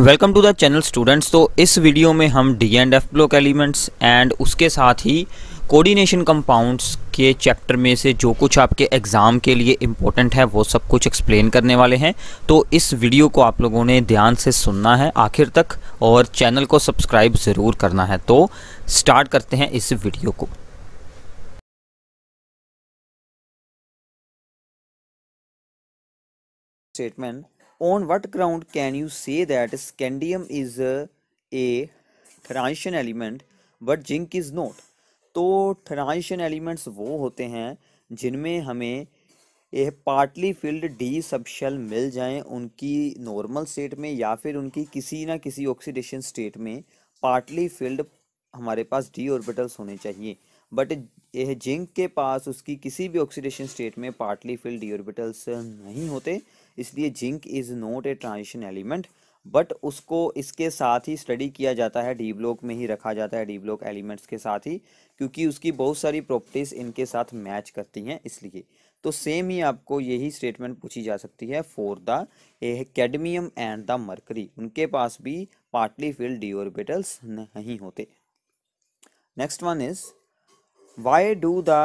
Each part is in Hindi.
Welcome to the channel students तो इस वीडियो में हम D and F block elements and उसके साथ ही कोऑर्डिनेशन कंपाउंड्स के चैप्टर में से जो कुछ आपके एग्ज़ाम के लिए इम्पोर्टेंट है वो सब कुछ एक्सप्लेन करने वाले हैं तो इस वीडियो को आप लोगों ने ध्यान से सुनना है आखिर तक और चैनल को सब्सक्राइब ज़रूर करना है तो स्टार्ट करते हैं इस वीडियो को statement on what ground can you say that scandium is a transition element but zinc is not तो ट्रांशन एलिमेंट्स वो होते हैं जिनमें हमें यह पार्टली फील्ड डी सबशल मिल जाए उनकी नॉर्मल स्टेट में या फिर उनकी किसी ना किसी ऑक्सीडेशन स्टेट में पार्टली फील्ड हमारे पास डी ऑर्बिटल्स होने चाहिए बट यह जिंक के पास उसकी किसी भी ऑक्सीडेशन स्टेट में पार्टली फील्ड डी ऑर्बिटल्स नहीं होते इसलिए zinc is not a transition element but उसको इसके साथ ही स्टडी किया जाता है डी ब्लॉक में ही रखा जाता है डी ब्लॉक एलिमेंट्स के साथ ही क्योंकि उसकी बहुत सारी प्रॉपर्टीज़ इनके साथ मैच करती हैं इसलिए तो सेम ही आपको यही स्टेटमेंट पूछी जा सकती है for the cadmium and the mercury उनके पास भी पार्टली फील्ड डी ऑर्बिटल्स नहीं होते next one is why do the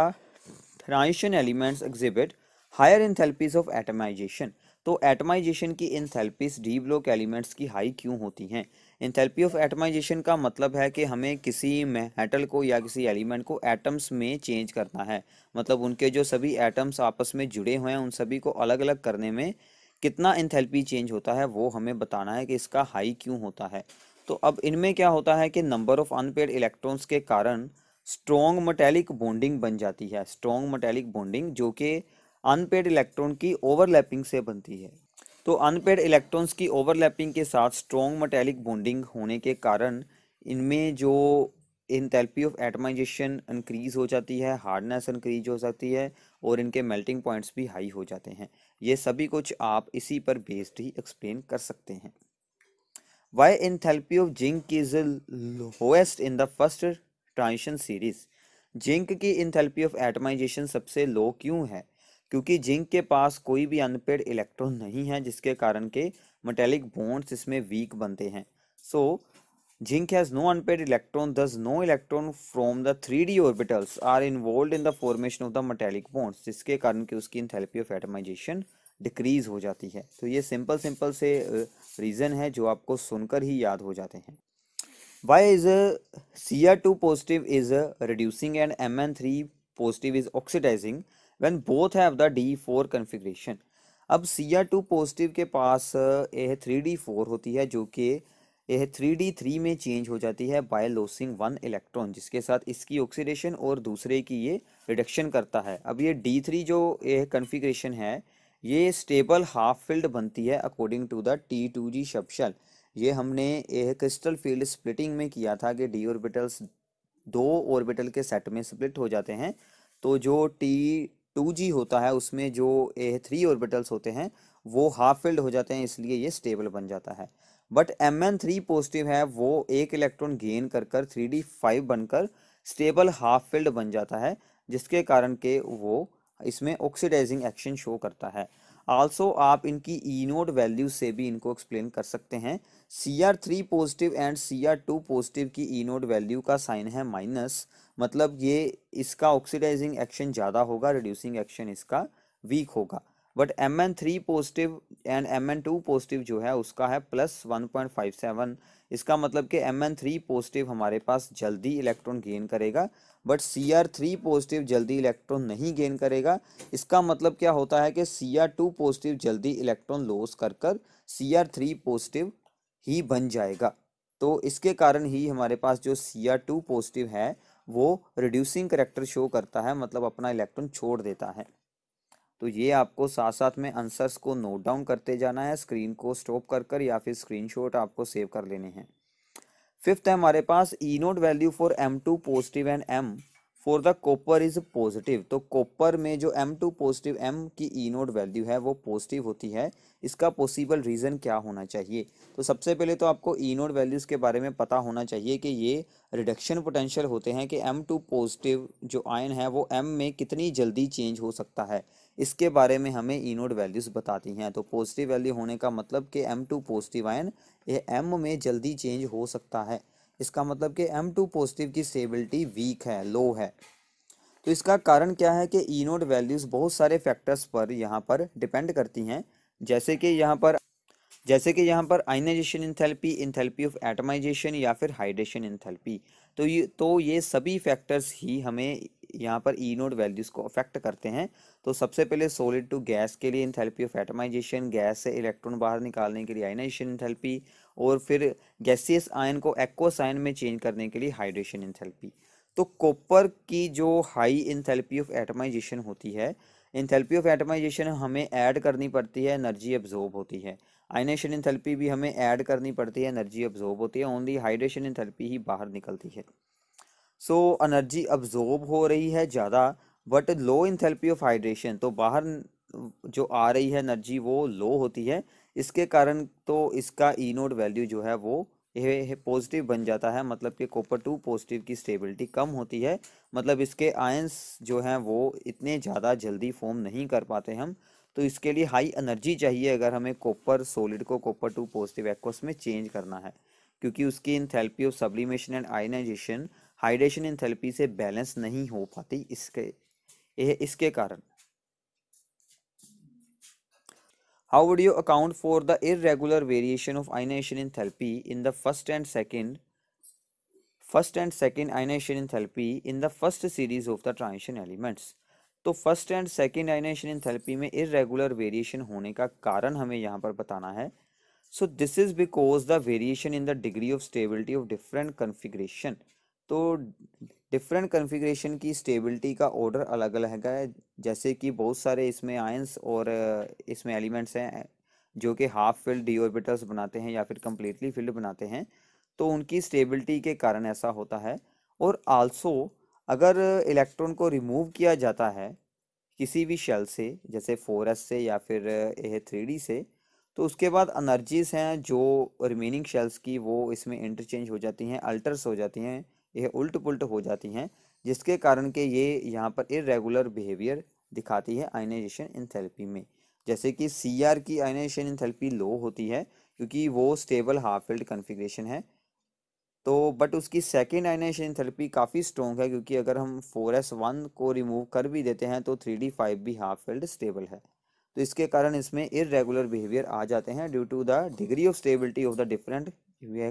transition elements exhibit higher enthalpies of atomization तो एटमाइजेशन की इंथेल्पीस डी ब्लॉक एलिमेंट्स की हाई क्यों होती हैं इंथेल्पी ऑफ एटमाइजेशन का मतलब है कि हमें किसी मेटल को या किसी एलिमेंट को एटम्स में चेंज करना है मतलब उनके जो सभी एटम्स आपस में जुड़े हुए हैं उन सभी को अलग अलग करने में कितना इंथेल्पी चेंज होता है वो हमें बताना है कि इसका हाई क्यों होता है तो अब इनमें क्या होता है कि नंबर ऑफ अनपेड इलेक्ट्रॉन्स के कारण स्ट्रॉन्ग मटैलिक बॉन्डिंग बन जाती है स्ट्रॉन्ग मटैलिक बॉन्डिंग जो कि अनपेड इलेक्ट्रॉन की ओवरलैपिंग से बनती है तो अनपेड इलेक्ट्रॉन्स की ओवरलैपिंग के साथ स्ट्रॉन्ग मेटेलिक बॉन्डिंग होने के कारण इनमें जो इंथेल्पी ऑफ एटमाइजेशन इंक्रीज हो जाती है हार्डनेस इंक्रीज हो सकती है और इनके मेल्टिंग पॉइंट्स भी हाई हो जाते हैं ये सभी कुछ आप इसी पर बेस्ड ही एक्सप्लेन कर सकते हैं why enthalpy of zinc is lowest in the first transition series zinc की इंथेल्पी ऑफ एटमाइजेशन सबसे लो क्यों है क्योंकि जिंक के पास कोई भी अनपेड इलेक्ट्रॉन नहीं है जिसके कारण के मेटेलिक बॉन्ड्स इसमें वीक बनते हैं so zinc has no unpaired electron thus no electron from the three D orbitals are involve in the formation of the metallic bonds जिसके कारण कि उसकी इंथेरेपी ऑफ एटमाइजेशन डिक्रीज हो जाती है तो ये सिंपल सिंपल से रीज़न है जो आपको सुनकर ही याद हो जाते हैं why is C R two positive is reducing and M N three positive is oxidizing when both have the d4 configuration अब टू पॉजिटिव के पास uh, यह थ्री डी फोर होती है जो कि यह थ्री डी थ्री में चेंज हो जाती है बाय लोसिंग वन इलेक्ट्रॉन जिसके साथ इसकी ऑक्सीडेशन और दूसरे की ये रिडक्शन करता है अब ये डी थ्री जो यह कन्फिग्रेशन है ये स्टेबल हाफ फील्ड बनती है according to the T two G subshell ये हमने यह क्रिस्टल फील्ड स्प्लिटिंग में किया था कि डी ऑर्बिटल्स दो ऑर्बिटल के सेट में स्प्लिट हो जाते हैं तो जो टी टू जी होता है उसमें जो ए थ्री ऑर्बिटल्स होते हैं वो हाफ फिल्ड हो जाते हैं इसलिए ये स्टेबल बन जाता है but M N three positive है वो एक इलेक्ट्रॉन गेन कर कर थ्री डी फाइव बनकर स्टेबल हाफ फील्ड बन जाता है जिसके कारण के वो इसमें ऑक्सीडाइजिंग एक्शन शो करता है आल्सो आप इनकी ई नोड वैल्यू से भी इनको एक्सप्लेन कर सकते हैं C R three positive and C R two positive की ई नोड वैल्यू का साइन है माइनस मतलब ये इसका ऑक्सीडाइजिंग एक्शन ज़्यादा होगा रिड्यूसिंग एक्शन इसका वीक होगा but M N three positive and M N two positive जो है उसका है plus one point five seven इसका मतलब कि एम एन थ्री पॉजिटिव हमारे पास जल्दी इलेक्ट्रॉन गेन करेगा but C R three positive जल्दी इलेक्ट्रॉन नहीं गेन करेगा इसका मतलब क्या होता है कि सी आर टू पॉजिटिव जल्दी इलेक्ट्रॉन लॉस कर कर सी आर थ्री पॉजिटिव ही बन जाएगा तो इसके कारण ही हमारे पास जो सी आर टू पॉजिटिव है वो रिड्यूसिंग करेक्टर शो करता है मतलब अपना इलेक्ट्रॉन छोड़ देता है तो ये आपको साथ साथ में आंसर्स को नोट डाउन करते जाना है स्क्रीन को स्टॉप कर कर या फिर स्क्रीनशॉट आपको सेव कर लेने हैं फिफ्थ है हमारे पास E naught value for M two positive and M for the copper is positive तो कॉपर में जो एम टू पॉजिटिव एम की ई नोट वैल्यू है वो पॉजिटिव होती है इसका पॉसिबल रीज़न क्या होना चाहिए तो सबसे पहले तो आपको ई नोट वैल्यूज़ के बारे में पता होना चाहिए कि ये रिडक्शन पोटेंशियल होते हैं कि एम टू पॉजिटिव जो आयन है वो एम में कितनी जल्दी चेंज हो सकता है इसके बारे में हमें ई नोड वैल्यूज़ बताती हैं तो पॉजिटिव वैल्यू होने का मतलब कि एम टू पॉजिटिव आयन ये एम में जल्दी चेंज हो सकता है इसका मतलब कि एम टू पॉजिटिव की स्टेबिलिटी वीक है लो है तो इसका कारण क्या है कि ई नोड वैल्यूज़ बहुत सारे फैक्टर्स पर यहाँ पर डिपेंड करती हैं जैसे कि यहाँ पर जैसे कि यहाँ पर ionization enthalpy enthalpy of atomization या फिर हाइड्रेशन इंथेल्पी तो ये तो ये सभी फैक्टर्स ही हमें यहाँ पर ई नोड वैल्यूज़ को अफेक्ट करते हैं तो सबसे पहले सोलिड टू गैस के लिए इंथेल्पी ऑफ एटमाइजेशन गैस से इलेक्ट्रॉन बाहर निकालने के लिए आयनाइजेशन इंथेल्पी और फिर गैसियस आयन को एक्वस आयन में चेंज करने के लिए हाइड्रेशन इंथेल्पी तो कॉपर की जो हाई इंथेल्पी ऑफ एटमाइजेशन होती है इंथेल्पी ऑफ एटमाइजेशन हमें ऐड करनी पड़ती है एनर्जी एब्जॉर्ब होती है आइनेशन इंथेल्पी भी हमें ऐड करनी पड़ती है एनर्जी एब्जॉर्ब होती है ओनली हाइड्रेशन इंथेल्पी ही बाहर निकलती है सो एनर्जी अब्जॉर्ब हो रही है ज़्यादा but low enthalpy of hydration तो बाहर जो आ रही है एनर्जी वो लो होती है इसके कारण तो इसका ई नोड वैल्यू जो है वो पॉजिटिव बन जाता है मतलब कि कॉपर टू पॉजिटिव की स्टेबिलिटी कम होती है मतलब इसके आयंस जो हैं वो इतने ज़्यादा जल्दी फॉर्म नहीं कर पाते हम तो इसके लिए हाई एनर्जी चाहिए अगर हमें कॉपर सॉलिड को कॉपर टू पॉजिटिव एक्वस में चेंज करना है क्योंकि उसकी enthalpy of sublimation and ionization hydration enthalpy से बैलेंस नहीं हो पाती इसके यह इसके कारण how would you account for the irregular variation of ionization enthalpy in the first and second first and second ionization enthalpy in the first series of the transition elements तो first and second ionization enthalpy में इरेगुलर वेरिएशन होने का कारण हमें यहां पर बताना है so this is because the variation in the degree of stability of different configuration तो डिफरेंट कन्फिग्रेशन की स्टेबिलिटी का ऑर्डर अलग अलग है जैसे कि बहुत सारे इसमें आयंस और इसमें एलिमेंट्स हैं जो कि हाफ फिल्ड डी ऑर्बिटल्स बनाते हैं या फिर कम्प्लीटली फिल्ड बनाते हैं तो उनकी स्टेबिलिटी के कारण ऐसा होता है और आल्सो अगर इलेक्ट्रॉन को रिमूव किया जाता है किसी भी शेल से जैसे फोर से या फिर यह थ्री से तो उसके बाद अनर्जीज़ हैं जो रिमेनिंग शेल्स की वो इसमें इंटरचेंज हो जाती हैं अल्टर्स हो जाती हैं यह उल्ट पुल्ट हो जाती हैं जिसके कारण के ये यहाँ पर इरेगुलर बिहेवियर दिखाती है आयनाइजेशन इंथेरेपी में जैसे कि सी आर की आयनाइजेशन इंथेरेपी लो होती है क्योंकि वो स्टेबल हाफ फील्ड कन्फिग्रेशन है तो बट उसकी सेकेंड आइनाइजेशन थेरेपी काफ़ी स्ट्रॉन्ग है क्योंकि अगर हम फोर एस वन को रिमूव कर भी देते हैं तो थ्री डी फाइव भी हाफ फील्ड स्टेबल है तो इसके कारण इसमें इरेगुलर बिहेवियर आ जाते हैं due to the degree of stability of the different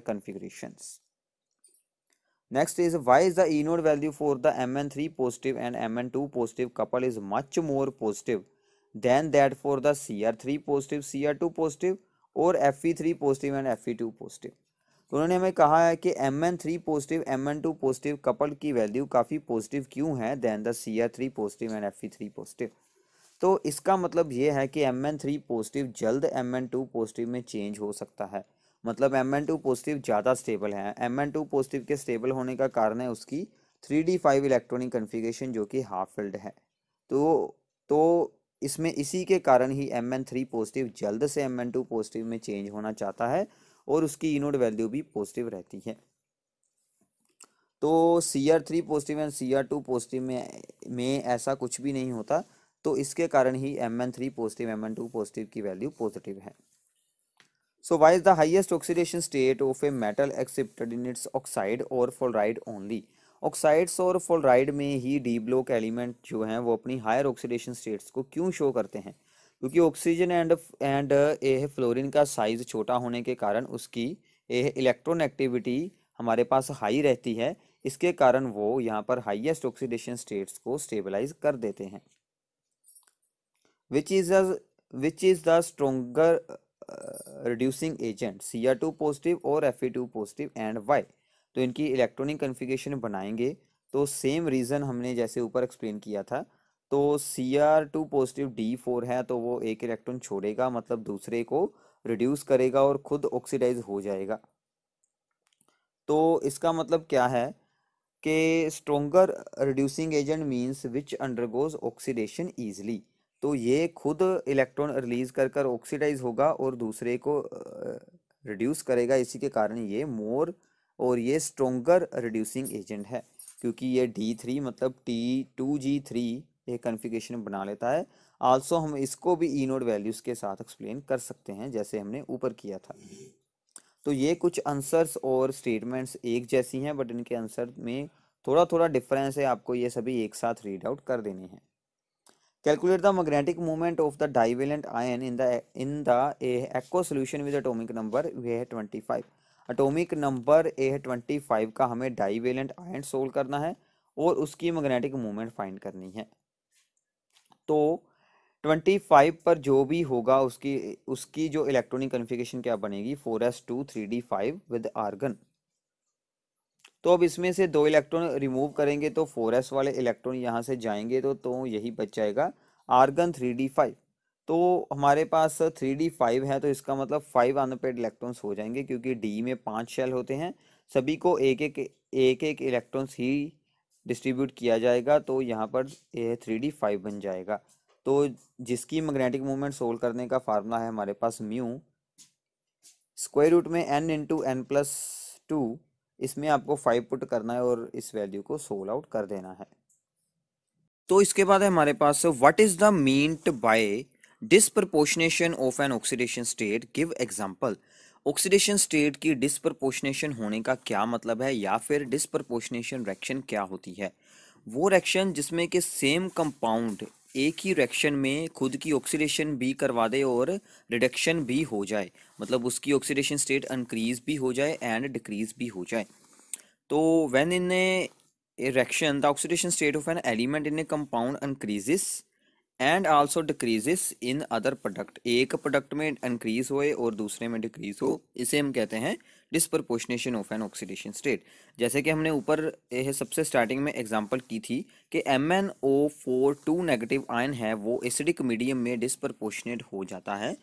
configurations Next is why is the E node value for the Mn3 positive and Mn2 positive couple is much more positive than that for the Cr3 positive, Cr2 positive और Fe3 positive and Fe2 positive. तो उन्होंने हमें कहा है कि Mn3 positive, Mn2 positive couple की वैल्यू काफ़ी पॉजिटिव क्यों है than the Cr3 positive and Fe3 positive. तो इसका मतलब ये है कि Mn3 positive जल्द Mn2 positive में चेंज हो सकता है मतलब एम एन टू पॉजिटिव ज़्यादा स्टेबल है एम एन टू पॉजिटिव के स्टेबल होने का कारण है उसकी three D five electronic configuration जो कि हाफ फिल्ड है तो तो इसमें इसी के कारण ही एम एन थ्री पॉजिटिव जल्द से एम एन टू पॉजिटिव में चेंज होना चाहता है और उसकी इनोड वैल्यू भी पॉजिटिव रहती है तो C R three positive and C R two positive में में ऐसा कुछ भी नहीं होता तो इसके कारण ही M N three positive M N two positive की वैल्यू पॉजिटिव है So why is the highest oxidation state of a metal accepted in its oxide और fluoride only? ऑक्साइड्स और फ्लोराइड में ही डी ब्लॉक एलिमेंट जो हैं वो अपनी हायर ऑक्सीडेशन स्टेट्स को क्यों शो करते हैं क्योंकि oxygen and and a fluorine का साइज छोटा होने के कारण उसकी ए इलेक्ट्रॉन एक्टिविटी हमारे पास हाई रहती है इसके कारण वो यहाँ पर हाईएस्ट ऑक्सीडेशन स्टेट्स को स्टेबलाइज कर देते हैं which is which is the stronger reducing agent C R two positive और F E two positive and why तो इनकी इलेक्ट्रॉनिक कन्फिगेशन बनाएंगे तो सेम रीज़न हमने जैसे ऊपर एक्सप्लेन किया था तो C R two positive D four है तो वो एक इलेक्ट्रॉन छोड़ेगा मतलब दूसरे को रिड्यूस करेगा और खुद ऑक्सीडाइज हो जाएगा तो इसका मतलब क्या है कि stronger reducing agent means which undergoes oxidation easily तो ये खुद इलेक्ट्रॉन रिलीज कर कर ऑक्सीडाइज होगा और दूसरे को रिड्यूस करेगा इसी के कारण ये मोर और ये स्ट्रोंगर रिड्यूसिंग एजेंट है क्योंकि ये डी थ्री मतलब टी टू जी थ्री ये कन्फिगेशन बना लेता है आल्सो हम इसको भी ई नोड वैल्यूज़ के साथ एक्सप्लेन कर सकते हैं जैसे हमने ऊपर किया था तो ये कुछ आंसर्स और स्टेटमेंट्स एक जैसी हैं बट इनके आंसर में थोड़ा थोड़ा डिफरेंस है आपको ये सभी एक साथ रीड आउट कर देने हैं Calculate the magnetic moment of the divalent ion in the in the aqua solution with atomic number वह है 25. अटोमिक नंबर ए है 25 का हमें डाइवेलेंट आयन सोल्व करना है और उसकी मैग्नेटिक मूवमेंट फाइंड करनी है तो 25 पर जो भी होगा उसकी उसकी जो इलेक्ट्रॉनिक कन्फिगेशन क्या बनेगी 4s2 3d5 विद आर्गन तो अब इसमें से दो इलेक्ट्रॉन रिमूव करेंगे तो फोर वाले इलेक्ट्रॉन यहाँ से जाएंगे तो, तो यही बच जाएगा आर्गन थ्री तो हमारे पास थ्री डी फाइव है तो इसका मतलब फाइव अनपेड इलेक्ट्रॉन्स हो जाएंगे क्योंकि डी में पांच शेल होते हैं सभी को एक एक एक एक इलेक्ट्रॉन्स ही डिस्ट्रीब्यूट किया जाएगा तो यहाँ पर थ्री डी फाइव बन जाएगा तो जिसकी मैग्नेटिक मूवमेंट सोल्व करने का फार्मूला है हमारे पास म्यू स्क्वायर रूट में N into N plus two इसमें आपको फाइव पुट करना है और इस वैल्यू को सोल आउट कर देना है तो इसके बाद है हमारे पास what is the meant by disproportionation of an oxidation state give example oxidation state की डिसप्रपोशनेशन होने का क्या मतलब है या फिर डिसप्रपोशनेशन रिएक्शन क्या होती है वो रिएक्शन जिसमें कि सेम कंपाउंड एक ही रिएक्शन में खुद की ऑक्सीडेशन भी करवा दे और रिडक्शन भी हो जाए मतलब उसकी ऑक्सीडेशन स्टेट इंक्रीज भी हो जाए एंड डिक्रीज भी हो जाए तो when in a reaction the oxidation state of an element in a compound increases and also decreases in other product एक प्रोडक्ट में इंक्रीज होए और दूसरे में डिक्रीज हो इसे हम कहते हैं disproportionation of an oxidation state जैसे कि हमने ऊपर यह सबसे स्टार्टिंग में एग्जांपल की थी कि M N O four two negative ion है वो एसिडिक मीडियम में डिसप्रपोशनेट हो जाता है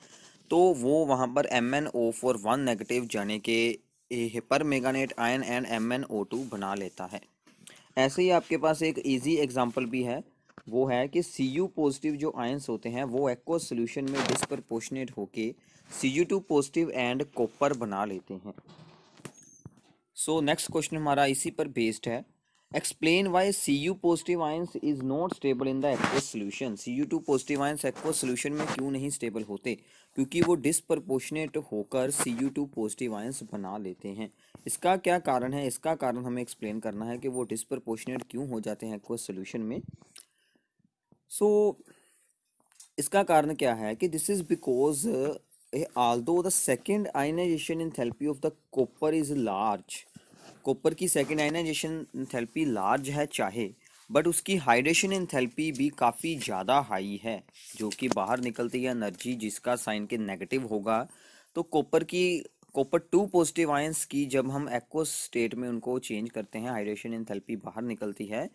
तो वो वहाँ पर M N O four one negative जाने के पर manganate ion and M N O two बना लेता है ऐसे ही आपके पास एक ईजी एग्जाम्पल भी है वो है कि सी यू पॉजिटिव जो आयंस होते हैं वो एक्वा सोल्यूशन में डिस्प्रपोर्शनेट होके C U two positive and copper बना लेते हैं सो नेक्स्ट क्वेश्चन हमारा इसी पर बेस्ड है explain why C U positive ions is not stable in the aqua solution C U two positive ions aqua solution में क्यों नहीं स्टेबल होते क्योंकि वो डिस्प्रपोर्शनेट होकर C U two positive ions बना लेते हैं इसका क्या कारण है इसका कारण हमें एक्सप्लेन करना है कि वो डिस्प्रपोर्शनेट क्यों हो जाते हैं एक्वा सोल्यूशन में so इसका कारण क्या है कि this is because the second ionization enthalpy of the copper is large copper की सेकेंड आयनाइजेशन थेरेपी लार्ज है चाहे बट उसकी हाइड्रेशन इन थेरेपी भी काफ़ी ज़्यादा हाई है जो कि बाहर निकलती है एनर्जी जिसका साइन के नेगेटिव होगा तो कॉपर की कॉपर टू पॉजिटिव आयंस की जब हम एक्व स्टेट में उनको चेंज करते हैं हाइड्रेशन इन थेरेपी बाहर निकलती है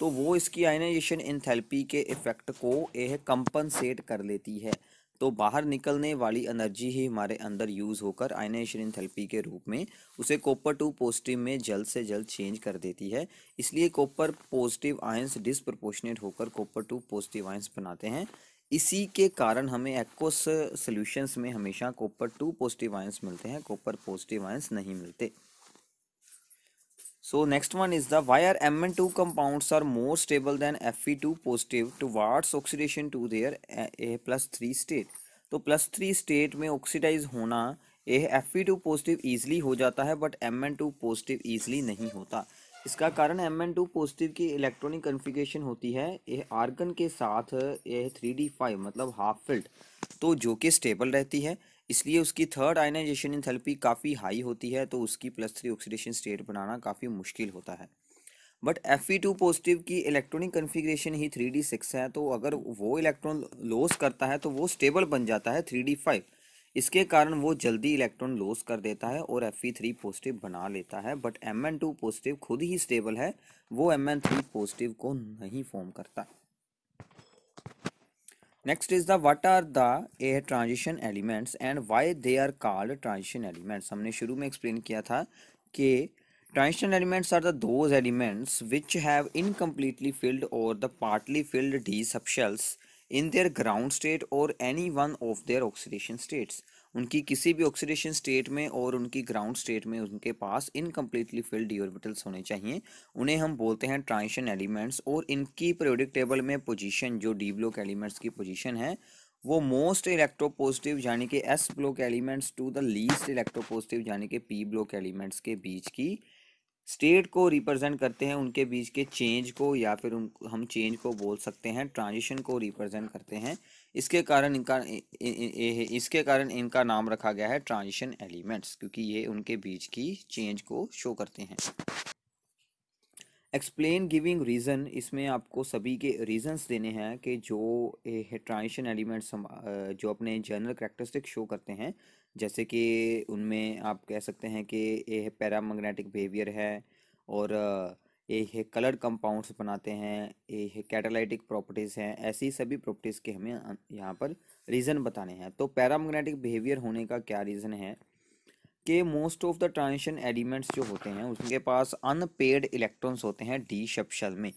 तो वो इसकी आयनाइजेशन इंथेल्पी के इफेक्ट को यह कंपनसेट कर लेती है तो बाहर निकलने वाली एनर्जी ही हमारे अंदर यूज़ होकर आयनाइजेशन थेरेपी के रूप में उसे कॉपर टू पॉजिटिव में जल्द से जल्द चेंज कर देती है इसलिए कॉपर पॉजिटिव आयंस डिसप्रपोर्शनेट होकर कॉपर टू पॉजिटिव आयंस बनाते हैं इसी के कारण हमें एक्वस सॉल्यूशंस में हमेशा कॉपर टू पॉजिटिव आयंस मिलते हैं कॉपर पॉजिटिव आयंस नहीं मिलते So next one is the wire Mn2 compounds are more stable than Fe2 positive towards oxidation to their A plus three state. तो plus थ्री state में oxidize होना यह Fe2 positive easily हो जाता है but Mn2 positive easily नहीं होता इसका कारण Mn2 पॉजिटिव की इलेक्ट्रॉनिक कन्फिगेशन होती है यह आर्गन के साथ यह 3d5 मतलब हाफ फिल्ड तो जो कि स्टेबल रहती है इसलिए उसकी थर्ड आयनाइजेशन थेलपी काफ़ी हाई होती है तो उसकी प्लस थ्री ऑक्सीडेशन स्टेट बनाना काफ़ी मुश्किल होता है बट एफ टू पॉजिटिव की इलेक्ट्रॉनिक कन्फिग्रेशन ही थ्री डी सिक्स है तो अगर वो इलेक्ट्रॉन लॉस करता है तो वो स्टेबल बन जाता है थ्री डी फाइव इसके कारण वो जल्दी इलेक्ट्रॉन लॉस कर देता है और एफ थ्री पॉजिटिव बना लेता है but M N two positive खुद ही स्टेबल है वो एम एन थ्री पॉजिटिव को नहीं फॉर्म करता Next is the what are the a transition elements and why they are called transition elements. हमने शुरू में explain किया था कि transition elements are the those elements which have incompletely filled or the partly filled d subshells in their ground state or any one of their oxidation states. उनकी किसी भी ऑक्सीडेशन स्टेट में और उनकी ग्राउंड स्टेट में उनके पास इनकम्प्लीटली फिल्ड ड्यूरबिटल्स होने चाहिए उन्हें हम बोलते हैं ट्रांशन एलिमेंट्स और इनकी प्रोडिक टेबल में पोजीशन जो डी ब्लॉक एलिमेंट्स की पोजीशन है वो मोस्ट इलेक्ट्रोपोजिटिव यानी कि S block elements to the least electropositive यानी कि पी ब्लॉक एलिमेंट्स के बीच की स्टेट को रिप्रेजेंट करते हैं उनके बीच के चेंज को या फिर उन हम चेंज को बोल सकते हैं ट्रांजिशन को रिप्रेजेंट करते हैं इसके कारण इनका इ, इ, इ, इसके कारण इनका नाम रखा गया है ट्रांजिशन एलिमेंट्स क्योंकि ये उनके बीच की चेंज को शो करते हैं एक्सप्लेन गिविंग रीज़न इसमें आपको सभी के रीजंस देने हैं कि जो ट्रांजिशन एलिमेंट्स जो अपने जनरल करेक्टरिस्टिक शो करते हैं जैसे कि उनमें आप कह सकते हैं कि ये पैरामैग्नेटिक बिहेवियर है और ये कलर्ड कंपाउंड्स बनाते हैं ये कैटालाइटिक प्रॉपर्टीज़ हैं ऐसी सभी प्रॉपर्टीज़ के हमें यहाँ पर रीज़न बताने हैं तो पैरामैग्नेटिक बिहेवियर होने का क्या रीज़न है कि most of the transition elements जो होते हैं उनके पास अनपेड इलेक्ट्रॉन्स होते हैं डी शपशल में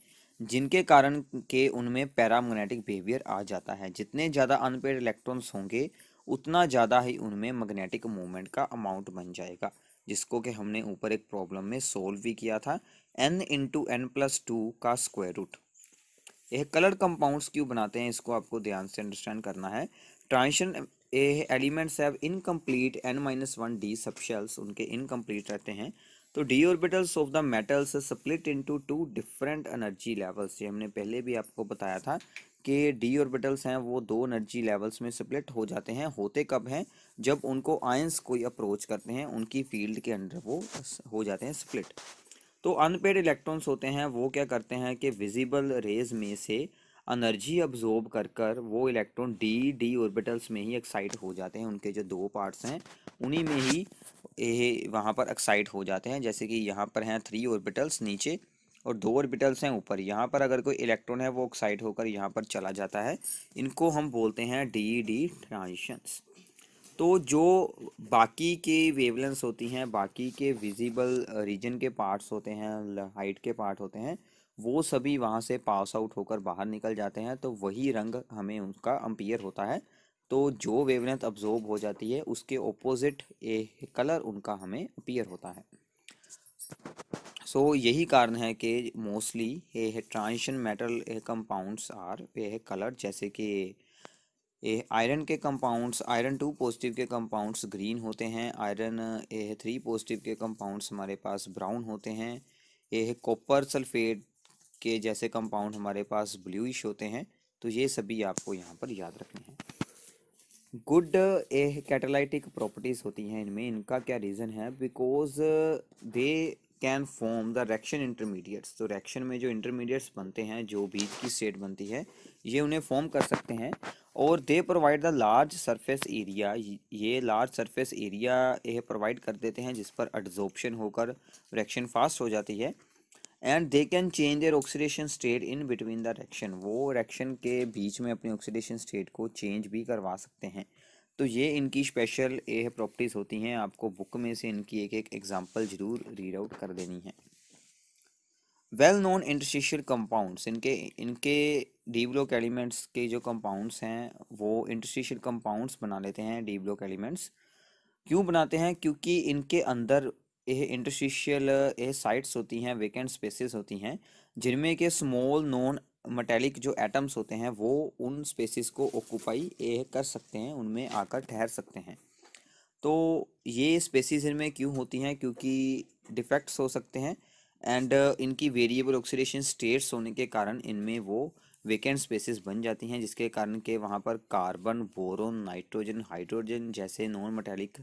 जिनके कारण के उनमें पैरामैग्नेटिक बिहेवियर आ जाता है जितने ज़्यादा अनपेड इलेक्ट्रॉन्स होंगे उतना ज़्यादा ही उनमें मैग्नेटिक मोमेंट का अमाउंट बन जाएगा जिसको कि हमने ऊपर एक प्रॉब्लम में सोल्व भी किया था n into N plus two का स्क्वायर रूट यह कलर कंपाउंड्स क्यों बनाते हैं इसको आपको ध्यान से अंडरस्टैंड करना है transition elements have incomplete n minus one D subshells उनके इनकम्प्लीट रहते हैं तो D orbitals of the metals split into two different energy levels ये हमने पहले भी आपको बताया था कि डी ऑर्बिटल्स हैं वो दो एनर्जी लेवल्स में स्प्लिट हो जाते हैं होते कब हैं जब उनको आयंस कोई अप्रोच करते हैं उनकी फील्ड के अंडर वो हो जाते हैं स्प्लिट तो अनपेड इलेक्ट्रॉन्स होते हैं वो क्या करते हैं कि विजिबल रेज में से अनर्जी अब्जॉर्ब कर कर वो इलेक्ट्रॉन डी डी ऑर्बिटल्स में ही एक्साइट हो जाते हैं उनके जो दो पार्ट्स हैं उन्हीं में ही ये वहाँ पर एक्साइट हो जाते हैं जैसे कि यहाँ पर हैं थ्री ऑर्बिटल्स नीचे और दो ऑर्बिटल्स हैं ऊपर यहाँ पर अगर कोई इलेक्ट्रॉन है वो एक्साइट होकर यहाँ पर चला जाता है इनको हम बोलते हैं डी डी ट्रांजिशंस तो जो बाकी के वेवलेंस होती हैं बाकी के विजिबल रीजन के पार्ट्स होते हैं हाइट के पार्ट होते हैं वो सभी वहाँ से पास आउट होकर बाहर निकल जाते हैं तो वही रंग हमें उनका अम्पियर होता है तो जो वेवलेंथ अब्जॉर्ब हो जाती है उसके ऑपोजिट ए कलर उनका हमें अपीयर होता है सो so, यही कारण है कि मोस्टली ये ट्रांजिशन मेटल कंपाउंड्स आर ये कलर जैसे कि ए आयरन के कंपाउंड्स आयरन टू पॉजिटिव के कंपाउंड्स ग्रीन होते हैं आयरन ए थ्री पॉजिटिव के कंपाउंड्स हमारे पास ब्राउन होते हैं ये कॉपर सल्फेट के जैसे कंपाउंड हमारे पास ब्लूइश होते हैं तो ये सभी आपको यहाँ पर याद रखने हैं गुड ए कैटेलाइटिक प्रॉपर्टीज़ होती हैं इनमें इनका क्या रीज़न है because they can form the reaction intermediates तो रेक्शन में जो इंटरमीडिएट्स बनते हैं जो बीज की स्टेट बनती है ये उन्हें फॉर्म कर सकते हैं और they provide the large surface area ये लार्ज सरफेस एरिया ये प्रोवाइड कर देते हैं जिस पर एड्जॉर्प्शन होकर रेक्शन फास्ट हो जाती है and they can change their oxidation state in between the reaction वो रिएक्शन के बीच में अपनी ऑक्सीडेशन स्टेट को चेंज भी करवा सकते हैं तो ये इनकी स्पेशल ए प्रॉपर्टीज़ होती हैं आपको बुक में से इनकी एक एक एग्जाम्पल ज़रूर रीड आउट कर देनी है वेल नोन इंटरस्टिशियल कंपाउंड्स इनके इनके डी ब्लॉक एलिमेंट्स के जो कंपाउंड्स हैं वो इंटरस्टिशियल कंपाउंड्स बना लेते हैं डी ब्लॉक एलिमेंट्स क्यों बनाते हैं क्योंकि इनके अंदर यह इंटरस्टिशियल यह साइट्स होती हैं वेकेंट स्पेसेस होती हैं जिनमें के स्मॉल नॉन मटेलिक जो एटम्स होते हैं वो उन स्पेसिस को ऑक्यूपाई ये कर सकते हैं उनमें आकर ठहर सकते हैं तो ये स्पेसिस इनमें क्यों होती हैं क्योंकि डिफेक्ट्स हो सकते हैं एंड इनकी वेरिएबल ऑक्सीडेशन स्टेट्स होने के कारण इनमें वो वेकेंट स्पेसिस बन जाती हैं जिसके कारण के वहाँ पर कार्बन बोरोन नाइट्रोजन हाइड्रोजन जैसे नॉन मटेलिक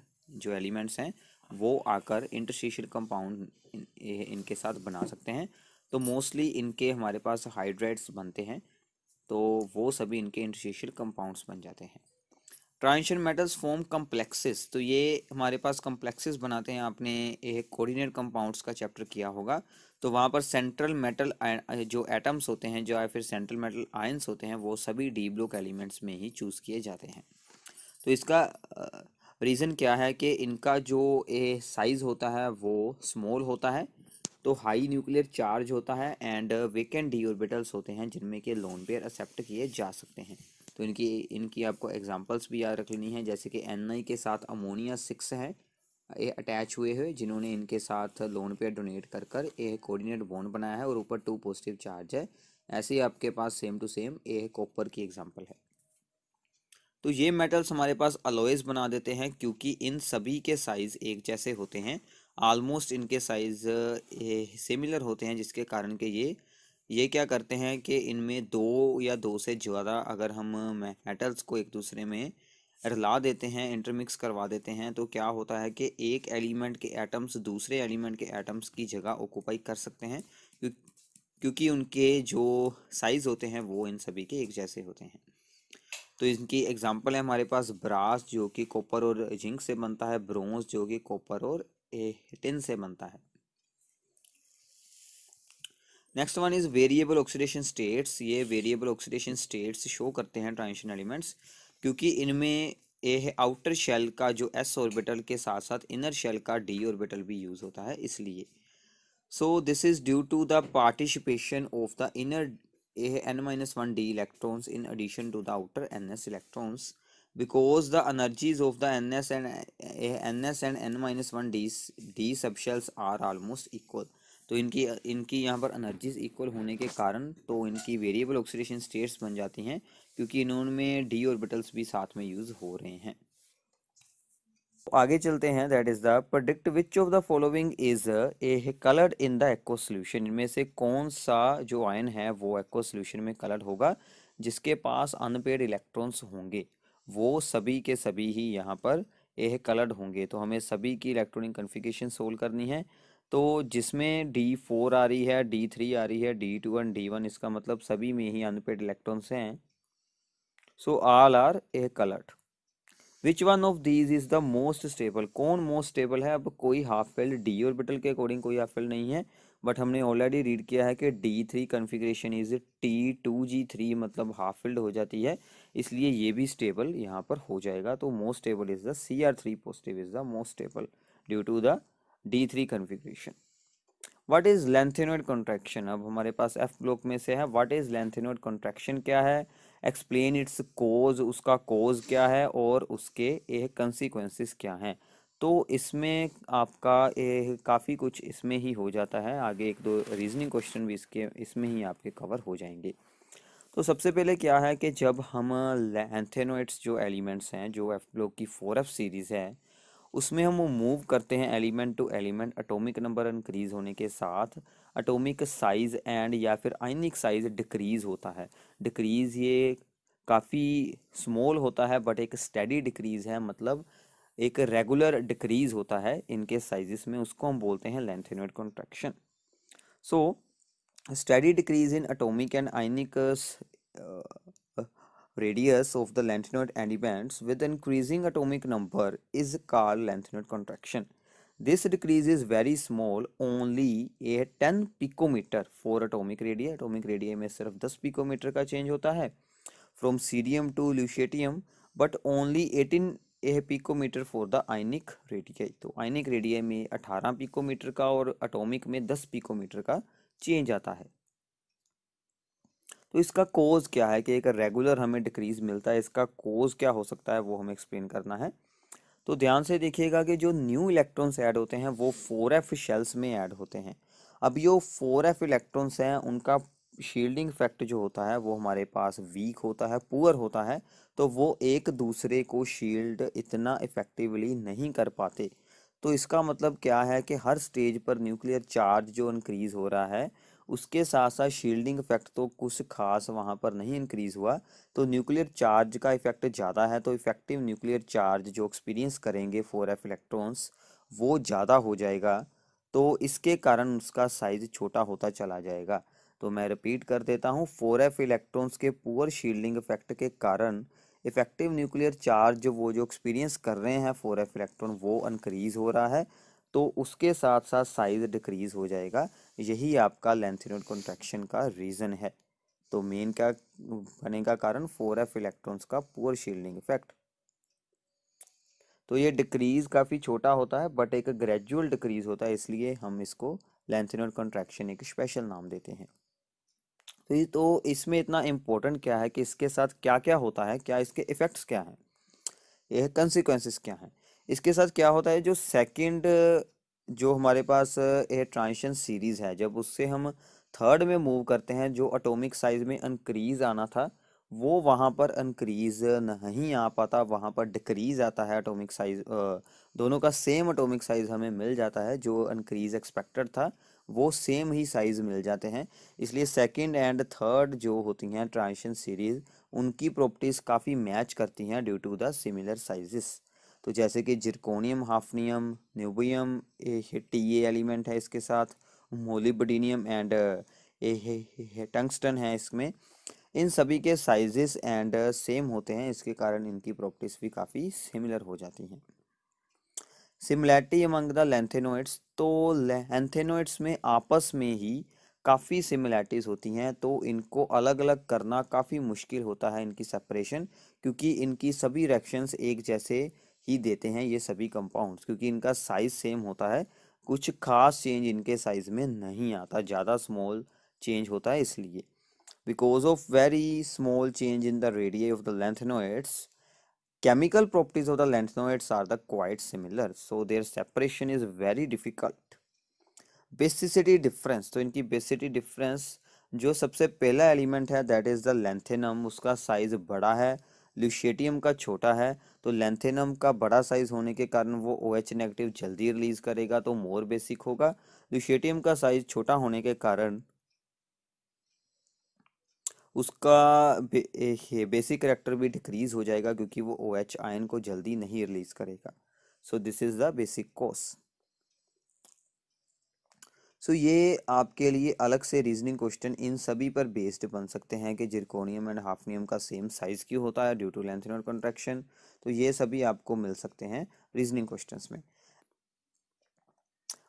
जो एलिमेंट्स हैं वो आकर इंटरशीशियल कंपाउंड इन, इनके साथ बना सकते हैं तो मोस्टली इनके हमारे पास हाइड्राइड्स बनते हैं तो वो सभी इनके इंटरशीशियल कंपाउंड्स बन जाते हैं ट्रांशन मेटल्स फॉर्म कम्प्लेक्सेस तो ये हमारे पास कम्प्लेक्सेस बनाते हैं आपने एक कोऑर्डिनेट कंपाउंड्स का चैप्टर किया होगा तो वहाँ पर सेंट्रल मेटल जो एटम्स होते हैं जो या फिर सेंट्रल मेटल आयंस होते हैं वो सभी डी ब्लॉक एलिमेंट्स में ही चूज़ किए जाते हैं तो इसका रीज़न क्या है कि इनका जो ए साइज़ होता है वो स्मॉल होता है तो हाई न्यूक्लियर चार्ज होता है एंड वेकेंट डी ऑर्बिटल्स होते हैं जिनमें के लोन पेयर एक्सेप्ट किए जा सकते हैं तो इनकी इनकी आपको एग्जांपल्स भी याद रख लेनी है जैसे कि एन के साथ अमोनिया सिक्स है ये अटैच हुए हुए जिन्होंने इनके साथ लोन पेयर डोनेट कर कर ए कोऑर्डिनेट बॉन्ड बनाया है और ऊपर टू पॉजिटिव चार्ज है ऐसे ही आपके पास same to same a copper की एग्जाम्पल है तो ये मेटल्स हमारे पास अलोएज बना देते हैं क्योंकि इन सभी के साइज़ एक जैसे होते हैं आलमोस्ट इनके साइज़ सिमिलर होते हैं जिसके कारण के ये ये क्या करते हैं कि इनमें दो या दो से ज़्यादा अगर हम मेटल्स को एक दूसरे में रला देते हैं इंटरमिक्स करवा देते हैं तो क्या होता है कि एक एलिमेंट के एटम्स दूसरे एलिमेंट के एटम्स की जगह ऑक्यूपाई कर सकते हैं क्योंकि उनके जो साइज़ होते हैं वो इन सभी के एक जैसे होते हैं तो इनकी एग्जाम्पल है हमारे पास ब्रास जो कि कॉपर और जिंक से बनता है ब्रोंज जो कि कॉपर और टिन से बनता है next one is variable oxidation states ये वेरिएबल ऑक्सीडेशन स्टेट्स शो करते हैं ट्रांजिशन एलिमेंट्स क्योंकि इनमें ए आउटर शेल का जो एस ऑर्बिटल के साथ साथ इनर शेल का डी ऑर्बिटल भी यूज़ होता है इसलिए so this is due to the participation of the inner यह n minus one D electrons in addition to the outer n S electrons because the energies of the n S and n S and n minus one D D subshells are almost equal तो इनकी इनकी यहाँ पर अनर्जीज इक्वल होने के कारण तो इनकी वेरिएबल ऑक्सीडेशन स्टेट्स बन जाती हैं क्योंकि इन्होंने डी ऑर्बिटल्स भी साथ में यूज़ हो रहे हैं आगे चलते हैं that is the predict which of the following is a coloured in the aqua solution इनमें से कौन सा जो आयन है वो एक्व सोल्यूशन में कलर्ड होगा जिसके पास अनपेड इलेक्ट्रॉन्स होंगे वो सभी के सभी ही यहाँ पर ए कलर्ड होंगे तो हमें सभी की इलेक्ट्रॉनिक कन्फिगेशन सोल्व करनी है तो जिसमें डी फोर आ रही है डी थ्री आ रही है D two and D one इसका मतलब सभी में ही अनपेड इलेक्ट्रॉन्स हैं so all are a coloured which one of these is the most stable कौन मोस्ट स्टेबल है अब कोई हाफ फेल डी ऑर्बिटल के अकॉर्डिंग कोई हाफ फेल नहीं है बट हमने ऑलरेडी रीड किया है कि D three configuration is T two G three मतलब हाफ फील्ड हो जाती है इसलिए ये भी स्टेबल यहाँ पर हो जाएगा तो most stable is the C R three positive is the most stable due to the D three configuration what is lanthanoid contraction अब हमारे पास एफ ब्लॉक में से है वट इज लेंथेनोइड कॉन्ट्रैक्शन क्या है एक्सप्लेन इट्स कोज उसका कोज क्या है और उसके ये कंसिक्वेंसेस क्या हैं तो इसमें आपका काफ़ी कुछ इसमें ही हो जाता है आगे एक दो रीजनिंग क्वेश्चन भी इसके इसमें ही आपके कवर हो जाएंगे तो सबसे पहले क्या है कि जब हम एंथेनोइट्स जो एलिमेंट्स हैं जो एफ ब्लॉक की फोर एफ सीरीज़ है उसमें हम मूव करते हैं element to element atomic number increase होने के साथ एटॉमिक साइज़ एंड या फिर आइनिक साइज़ डिक्रीज़ होता है डिक्रीज़ ये काफ़ी स्मॉल होता है बट एक स्टडी डिक्रीज़ है मतलब एक रेगुलर डिक्रीज़ होता है इनके साइजेस में उसको हम बोलते हैं lanthanoid contraction so study decrease in atomic and ionic radius of the length node elements with increasing atomic number is called length node contraction. This decrease is very small, only a 10 picometer for atomic radii. Atomic radii में सिर्फ 10 picometer का change होता है from cerium to lutetium, but only 18 यह picometre for the ionic radii तो आइनिक रेडियाई में 18 पिकोमीटर का और एटॉमिक में 10 पिकोमीटर का चेंज आता है तो इसका कोज़ क्या है कि एक रेगुलर हमें डिक्रीज़ मिलता है इसका कोज़ क्या हो सकता है वो हमें एक्सप्लेन करना है तो ध्यान से देखिएगा कि जो न्यू इलेक्ट्रॉन्स ऐड होते हैं वो फोर एफ शेल्स में ऐड होते हैं अब जो फोर एफ इलेक्ट्रॉन्स हैं उनका शील्डिंग इफेक्ट जो होता है वो हमारे पास वीक होता है पुअर होता है तो वो एक दूसरे को शील्ड इतना इफेक्टिवली नहीं कर पाते तो इसका मतलब क्या है कि हर स्टेज पर न्यूक्लियर चार्ज जो इंक्रीज़ हो रहा है उसके साथ साथ शील्डिंग इफेक्ट तो कुछ खास वहाँ पर नहीं इंक्रीज़ हुआ तो न्यूक्लियर चार्ज का इफेक्ट ज़्यादा है तो इफेक्टिव न्यूक्लियर चार्ज जो एक्सपीरियंस करेंगे फोर एफ इलेक्ट्रॉन्स वो ज़्यादा हो जाएगा तो इसके कारण उसका साइज़ छोटा होता चला जाएगा तो मैं रिपीट कर देता हूँ फोर एफ इलेक्ट्रॉन्स के पुअर शील्डिंग इफेक्ट के कारण इफेक्टिव न्यूक्लियर चार्ज वो जो एक्सपीरियंस कर रहे हैं फोर एफ इलेक्ट्रॉन वो इनक्रीज़ हो रहा है तो उसके साथ साथ साइज़ डिक्रीज़ हो जाएगा यही आपका लेंथिनोड कॉन्ट्रैक्शन का रीज़न है तो मेन क्या बने का कारण फोर एफ इलेक्ट्रॉन्स का पुअर शील्डिंग इफेक्ट तो ये डिक्रीज काफ़ी छोटा होता है बट एक ग्रेजुअल डिक्रीज होता है इसलिए हम इसको लेंथिनोड कॉन्ट्रैक्शन एक स्पेशल नाम देते हैं तो ये तो इसमें इतना इम्पोर्टेंट क्या है कि इसके साथ क्या क्या होता है क्या इसके इफ़ेक्ट्स क्या हैं यह कंसिक्वेंसेस क्या हैं इसके साथ क्या होता है जो सेकंड जो हमारे पास ये ट्रांजिशन सीरीज़ है जब उससे हम थर्ड में मूव करते हैं जो अटोमिक साइज़ में इनक्रीज़ आना था वो वहाँ पर इनक्रीज़ नहीं आ पाता वहाँ पर डिक्रीज़ आता है अटोमिक साइज़ दोनों का सेम अटोमिक साइज़ हमें मिल जाता है जो इनक्रीज़ एक्सपेक्टेड था वो सेम ही साइज़ मिल जाते हैं इसलिए सेकेंड एंड थर्ड जो होती हैं ट्रांजिशन सीरीज़ उनकी प्रॉपर्टीज़ काफ़ी मैच करती हैं due to the similar size तो जैसे कि zirconium hafnium niobium T A element है इसके साथ मोलिबडीनियम एंड टंगस्टन है इसमें इन सभी के साइजेस एंड सेम होते हैं इसके कारण इनकी प्रॉपर्टीज भी काफ़ी सिमिलर हो जाती हैं सिमिलैरिटी अमंग द लेंथेनोइड्स तो लेंथेनोइड्स में आपस में ही काफ़ी सिमिलैरिटीज़ होती हैं तो इनको अलग अलग करना काफ़ी मुश्किल होता है इनकी सेपरेशन क्योंकि इनकी सभी रिएक्शंस एक जैसे ही देते हैं ये सभी कंपाउंड्स क्योंकि इनका साइज सेम होता है कुछ खास चेंज इनके साइज में नहीं आता ज़्यादा स्मॉल चेंज होता है इसलिए because of very small change in the radii of the lanthanoids chemical properties of the lanthanoids are the quite similar so their separation is very difficult basicity difference तो इनकी basicity डिफरेंस जो सबसे पहला एलिमेंट है दैट इज़ द लेंथेनम उसका साइज बड़ा है ल्यूशेटियम का छोटा है तो लेंथेनम का बड़ा साइज होने के कारण वो ओ OH नेगेटिव जल्दी रिलीज करेगा तो मोर बेसिक होगा ल्यूशेटियम का साइज छोटा होने के कारण उसका बे, बेसिक करेक्टर भी डिक्रीज हो जाएगा क्योंकि वो ओ OH आयन को जल्दी नहीं रिलीज करेगा so this is the basic course so ये आपके लिए अलग से रीजनिंग क्वेश्चन इन सभी पर बेस्ड बन सकते हैं कि जिरकोनियम एंड हाफनियम का सेम साइज़ क्यों होता है due to lanthanoid contraction तो ये सभी आपको मिल सकते हैं रीजनिंग क्वेश्चन में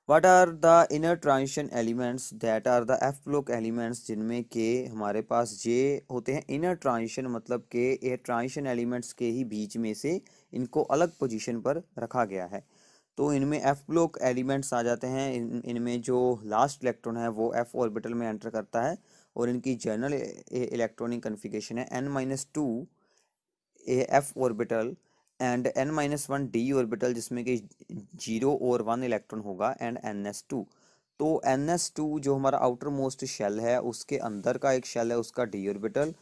what are the inner transition elements that are the F block elements जिनमें के हमारे पास ये होते हैं इनर ट्रांजिशन मतलब के ये ट्रांजिशन एलिमेंट्स के ही बीच में से इनको अलग पोजिशन पर रखा गया है तो इनमें एफ ब्लॉक एलिमेंट्स आ जाते हैं इन इनमें जो लास्ट इलेक्ट्रॉन है वो एफ ऑर्बिटल में एंटर करता है और इनकी जनरल इलेक्ट्रॉनिक कन्फिगेशन है n minus two a F orbital and n minus one D orbital जिसमें कि जीरो और वन इलेक्ट्रॉन होगा एंड एन एस टू तो एन एस टू जो हमारा आउटर मोस्ट शेल है उसके अंदर का एक शेल है उसका डी ऑर्बिटल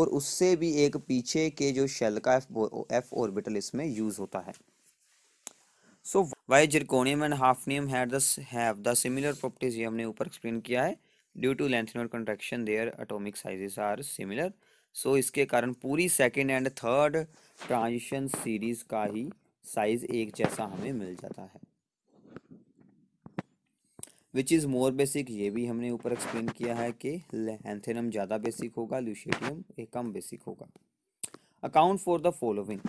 और उससे भी एक पीछे के जो शेल का एफ एफ ऑर्बिटल इसमें यूज़ होता है so why zirconium and hafnium have the similar properties ये हमने ऊपर एक्सप्लेन किया है due to lanthanoid contraction their atomic sizes are similar so इसके कारण पूरी second and third transition series का ही साइज एक जैसा हमें मिल जाता है विच इज़ मोर बेसिक ये भी हमने ऊपर एक्सप्लेन किया है कि एंथेनम ज़्यादा बेसिक होगा ल्यूशेडियम एक कम बेसिक होगा account for the following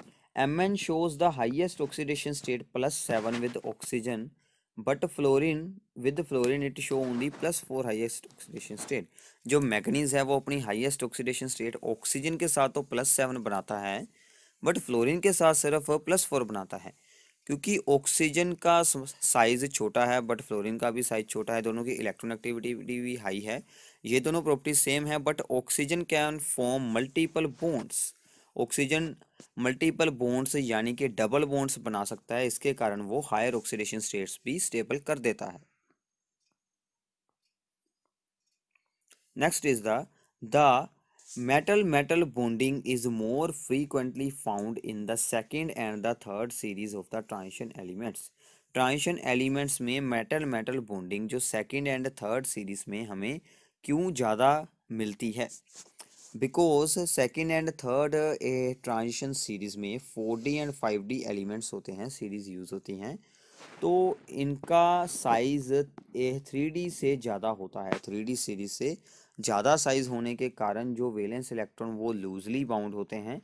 M Mn shows the highest oxidation state plus seven with oxygen but fluorine with fluorine it show only plus four highest oxidation state जो मैगनीज है वो अपनी हाईएस्ट ऑक्सीडेशन स्टेट ऑक्सीजन के साथ तो प्लस सेवन बनाता है बट फ्लोरिन के साथ सिर्फ प्लस फोर बनाता है क्योंकि ऑक्सीजन का साइज छोटा है बट फ्लोरिन का भी साइज छोटा है दोनों की इलेक्ट्रॉन एक्टिविटी भी हाई है ये दोनों प्रॉपर्टी सेम है but oxygen can form multiple bonds oxygen multiple bonds यानी कि डबल बॉन्ड्स बना सकता है इसके कारण वो हायर ऑक्सीडेशन स्टेट्स भी स्टेबल कर देता है next is the the metal metal bonding is more frequently found in the second and the third series of the transition elements transition elements में मेटल मेटल बोंडिंग जो सेकेंड एंड थर्ड सीरीज में हमें क्यों ज़्यादा मिलती है because second and third a transition series में four D and five D elements होते हैं सीरीज़ यूज़ होती हैं तो इनका साइज़ ए थ्री डी से ज़्यादा होता है थ्री डी सीरीज़ से ज़्यादा साइज़ होने के कारण जो वेलेंस इलेक्ट्रॉन वो लूजली बाउंड होते हैं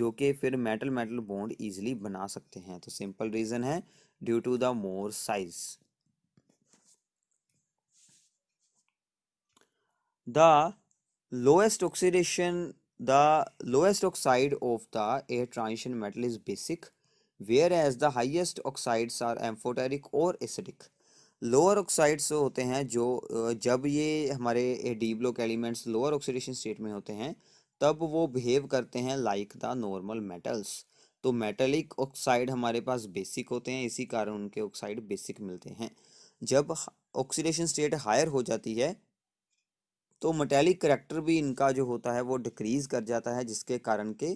जो कि फिर मेटल मेटल बॉन्ड ईजिली बना सकते हैं तो सिंपल रीज़न है due to the more size the lowest oxidation the lowest oxide of the air transition metal is basic whereas the highest oxides are amphoteric or acidic lower oxides होते हैं जो जब ये हमारे D block elements lower oxidation state में होते हैं तब वो बिहेव करते हैं लाइक द नॉर्मल मेटल्स तो मेटलिक ऑक्साइड हमारे पास बेसिक होते हैं इसी कारण उनके ऑक्साइड बेसिक मिलते हैं जब ऑक्सीडेशन स्टेट हायर हो जाती है तो मटैलिक करेक्टर भी इनका जो होता है वो डिक्रीज़ कर जाता है जिसके कारण के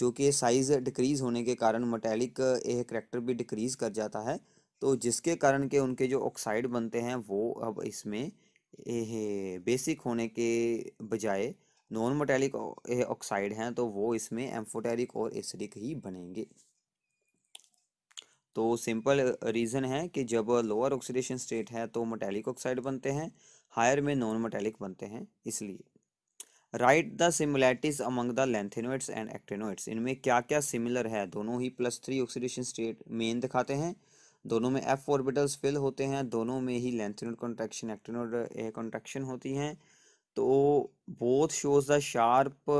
जो कि साइज़ डिक्रीज़ होने के कारण मटैलिक यह करेक्टर भी डिक्रीज़ कर जाता है तो जिसके कारण के उनके जो ऑक्साइड बनते हैं वो अब इसमें बेसिक होने के बजाय नॉन मोटेलिक ऑक्साइड हैं तो वो इसमें एम्फोटेरिक और एसिडिक ही बनेंगे तो सिंपल रीज़न है कि जब लोअर ऑक्सीडेशन स्टेट है तो मोटेलिक ऑक्साइड बनते हैं हायर में नॉन मेटेलिक बनते हैं इसलिए right the similarities among the lanthanoids and actinoids इनमें क्या क्या सिमिलर है दोनों ही plus three oxidation state main दिखाते हैं दोनों में एफ ऑर्बिटल्स फिल होते हैं दोनों में ही लेंथेनोड कॉन्ट्रैक्शन एक्टेनोड कॉन्ट्रैक्शन होती हैं तो both shows the sharp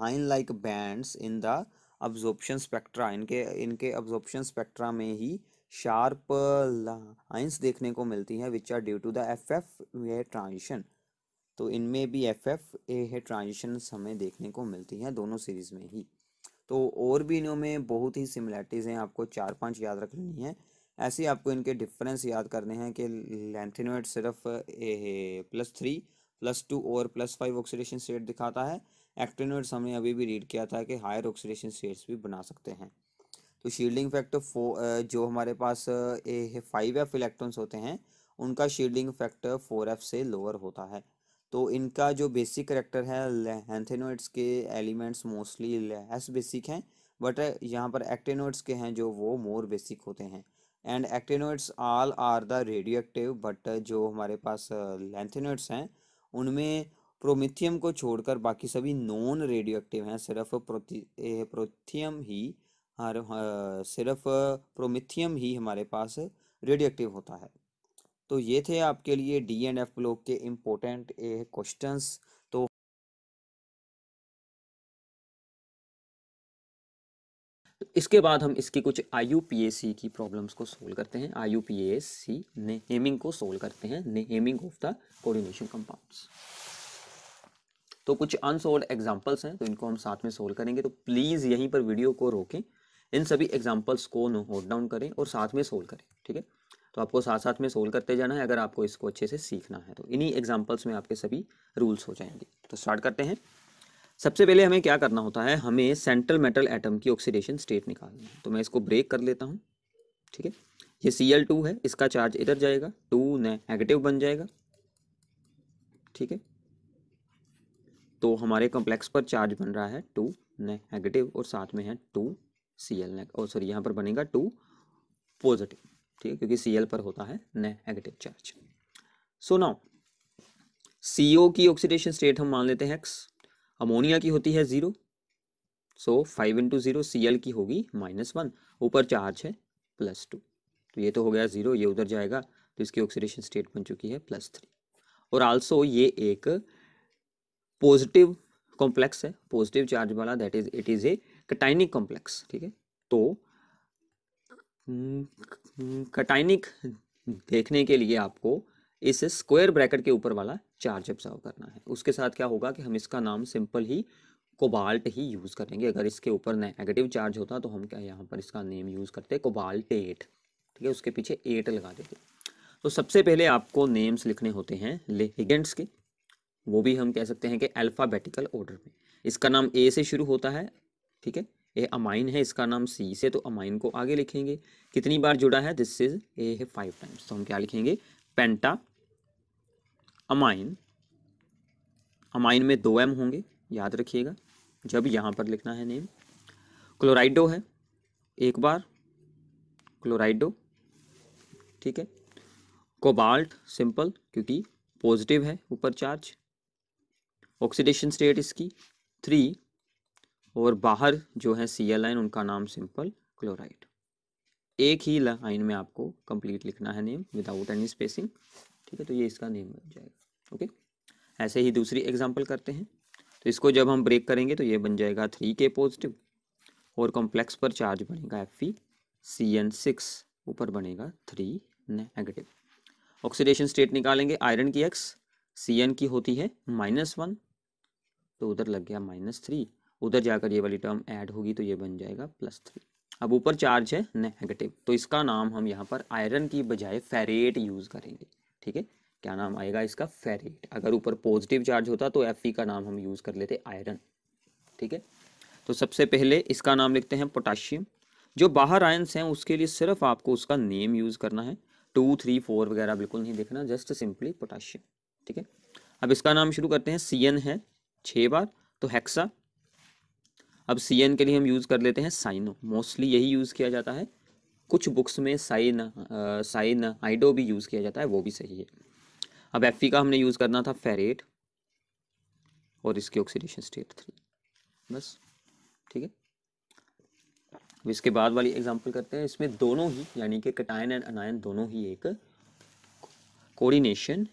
line like bands in the absorption spectra इनके इनके अब्जॉर्प्शन स्पेक्ट्रा में ही शार्प लाइंस देखने को मिलती है which are due to the F F a transition तो इनमें भी एफ एफ ए ट्रांजिशन हमें देखने को मिलती हैं दोनों सीरीज़ में ही तो और भी इनों में बहुत ही सिमिलैरिटीज़ हैं आपको चार पांच याद रख लेनी है ऐसे ही आपको इनके डिफरेंस याद करने हैं कि लेंथिनोइड सिर्फ a plus three plus two और प्लस फाइव ऑक्सीडेशन स्टेट दिखाता है एक्टिनोइड्स हमने अभी भी रीड किया था कि हायर ऑक्सीडेशन स्टेट्स भी बना सकते हैं तो शील्डिंग फैक्टर जो हमारे पास फाइव एफ इलेक्ट्रॉन्स होते हैं उनका शील्डिंग फैक्टर फोर एफ से लोअर होता है तो इनका जो बेसिक करेक्टर है हैंथेनोइड्स के एलिमेंट्स मोस्टली लेस बेसिक हैं बट यहाँ पर एक्टेनोइड्स के हैं जो वो मोर बेसिक होते हैं and actinoids all are the radioactive but जो हमारे पास लेंथेनोइड्स हैं उनमें प्रोमिथियम को छोड़कर बाकी सभी नॉन रेडियो एक्टिव हैं सिर्फ प्रोथियम ही सिर्फ प्रोमिथियम ही हमारे पास रेडियोक्टिव होता है तो ये थे आपके लिए डी एंड एफ ब्लॉक के इम्पोर्टेंट क्वेश्चंस तो इसके बाद हम इसकी कुछ आई की प्रॉब्लम्स को सोल्व करते हैं आई यू ने हेमिंग को सोल्व करते हैं naming of the coordination compounds तो कुछ अनसोल्ड एग्जांपल्स हैं तो इनको हम साथ में सोल्व करेंगे तो प्लीज़ यहीं पर वीडियो को रोकें इन सभी एग्जाम्पल्स को नोट डाउन करें और साथ में सोल्व करें ठीक है तो आपको साथ साथ में सोल्व करते जाना है अगर आपको इसको अच्छे से सीखना है तो इन्हीं एग्जाम्पल्स में आपके सभी रूल्स हो जाएंगे तो स्टार्ट करते हैं सबसे पहले हमें क्या करना होता है हमें सेंट्रल मेटल एटम की ऑक्सीडेशन स्टेट निकालनी है तो मैं इसको ब्रेक कर लेता हूँ ठीक है ये सी एल टू है इसका चार्ज इधर जाएगा टू नेगेटिव बन जाएगा ठीक है तो हमारे कॉम्प्लेक्स पर चार्ज बन रहा है टू नेगेटिव और साथ में है two C L O sorry यहाँ पर बनेगा टू पॉजिटिव ठीक है क्योंकि सी एल पर होता है negative charge so now C O की ऑक्सीडेशन स्टेट हम मान लेते हैं एक्स अमोनिया की होती है zero so five into zero C L की होगी माइनस वन ऊपर चार्ज है प्लस टू तो ये तो हो गया ज़ीरो ये उधर जाएगा तो इसकी ऑक्सीडेशन स्टेट बन चुकी है प्लस थ्री और आल्सो ये एक पॉजिटिव कॉम्प्लेक्स है पॉजिटिव चार्ज वाला that is it is a cationic complex ठीक है तो कटाइनिक हम्म, हम्म, देखने के लिए आपको इस स्क्वायर ब्रैकेट के ऊपर वाला चार्ज ऑब्जर्व करना है उसके साथ क्या होगा कि हम इसका नाम सिंपल ही कोबाल्ट ही यूज़ करेंगे अगर इसके ऊपर नेगेटिव चार्ज होता तो हम क्या यहाँ पर इसका नेम यूज़ करते कोबाल्ट एट ठीक है उसके पीछे एट लगा देते तो सबसे पहले आपको नेम्स लिखने होते हैं लिगेंट्स के वो भी हम कह सकते हैं कि अल्फ़ाबेटिकल ऑर्डर में इसका नाम ए से शुरू होता है ठीक है ए अमाइन है इसका नाम सी से तो अमाइन को आगे लिखेंगे कितनी बार जुड़ा है दिस इज ए है फाइव टाइम्स तो हम क्या लिखेंगे पेंटा अमाइन अमाइन में दो एम होंगे याद रखिएगा जब यहाँ पर लिखना है नेम क्लोराइडो है एक बार क्लोराइडो ठीक है कोबाल्ट सिंपल क्योंकि पॉजिटिव है ऊपर चार्ज ऑक्सीडेशन स्टेट इसकी थ्री और बाहर जो है सी एल आइन उनका नाम सिंपल क्लोराइड एक ही लाइन में आपको कंप्लीट लिखना है नेम विदाउट एनी स्पेसिंग ठीक है तो ये इसका नेम बन जाएगा ओके ऐसे ही दूसरी एग्जाम्पल करते हैं तो इसको जब हम ब्रेक करेंगे तो ये बन जाएगा थ्री के पॉजिटिव और कॉम्प्लेक्स पर चार्ज बनेगा F E C N six ऊपर बनेगा थ्री नेगेटिव ऑक्सीडेशन स्टेट निकालेंगे आयरन की एक्स सी एन की होती है माइनस वन तो उधर लग गया माइनस थ्री उधर जाकर ये वाली टर्म ऐड होगी तो ये बन जाएगा प्लस थ्री अब ऊपर चार्ज है नेगेटिव तो इसका नाम हम यहाँ पर आयरन की बजाय फेरेट यूज़ करेंगे ठीक है क्या नाम आएगा इसका फेरेट अगर ऊपर पॉजिटिव चार्ज होता तो एफ का नाम हम यूज़ कर लेते आयरन ठीक है तो सबसे पहले इसका नाम लिखते हैं पोटाशियम जो बाहर आयन्स हैं उसके लिए सिर्फ आपको उसका नेम यूज़ करना है टू थ्री फोर वगैरह बिल्कुल नहीं देखना जस्ट सिंपली पोटाशियम ठीक है अब इसका नाम शुरू करते हैं सी है छः बार तो हेक्सा अब सी एन के लिए हम यूज़ कर लेते हैं साइनो मोस्टली यही यूज़ किया जाता है कुछ बुक्स में साइन साइन आइडो भी यूज़ किया जाता है वो भी सही है अब एफ e का हमने यूज़ करना था फेरेट और इसकी ऑक्सीडेशन स्टेट थ्री बस ठीक है अब इसके बाद वाली एग्जांपल करते हैं इसमें दोनों ही यानी कि कटायन एंड अनायन दोनों ही एक कोऑर्डिनेशन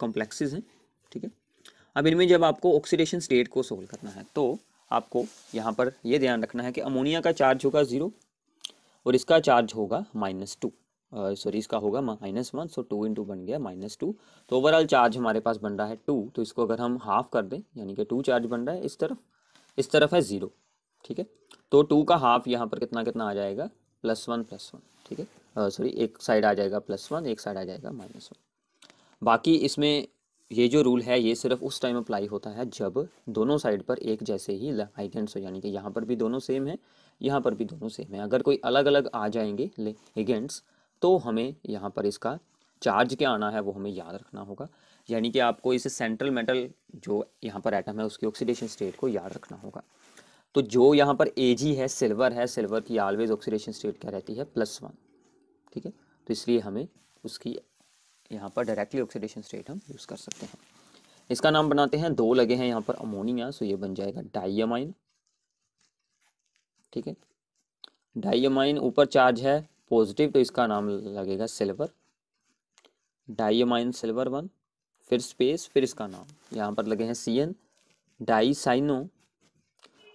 कॉम्प्लेक्सेस हैं ठीक है अब इनमें जब आपको ऑक्सीडेशन स्टेट को सोल्व करना है तो आपको यहाँ पर यह ध्यान रखना है कि अमोनिया का चार्ज होगा ज़ीरो और इसका चार्ज होगा माइनस टू सॉरी इसका होगा minus one so two into बन गया माइनस टू तो ओवरऑल चार्ज हमारे पास बन रहा है टू तो इसको अगर हम हाफ कर दें यानी कि टू चार्ज बन रहा है इस तरफ इस तरफ है ज़ीरो ठीक है तो टू का हाफ यहाँ पर कितना कितना आ जाएगा प्लस वन प्लस वन ठीक है सॉरी एक साइड आ जाएगा प्लस वन एक साइड आ जाएगा माइनस वन बाकी इसमें ये जो रूल है ये सिर्फ उस टाइम अप्लाई होता है जब दोनों साइड पर एक जैसे ही लाइगेंट्स हो यानी कि यहाँ पर भी दोनों सेम है यहाँ पर भी दोनों सेम है अगर कोई अलग अलग आ जाएंगे लेगेंट्स तो हमें यहाँ पर इसका चार्ज क्या आना है वो हमें याद रखना होगा यानी कि आपको इस सेंट्रल मेटल जो यहाँ पर आइटम है उसकी ऑक्सीडेशन स्टेट को याद रखना होगा तो जो यहाँ पर ए है सिल्वर है सिल्वर की ऑलवेज ऑक्सीडेशन स्टेट क्या रहती है प्लस वन ठीक है तो इसलिए हमें उसकी यहाँ पर डायरेक्टली ऑक्सीडेशन स्टेट हम यूज़ कर सकते हैं इसका नाम बनाते हैं दो लगे हैं यहाँ पर अमोनिया सो ये बन जाएगा डाइयमाइन ठीक है डाइयमाइन ऊपर चार्ज है पॉजिटिव तो इसका नाम लगेगा सिल्वर डाइयमाइन सिल्वर वन फिर स्पेस फिर इसका नाम यहाँ पर लगे हैं सी एन डाइसाइनो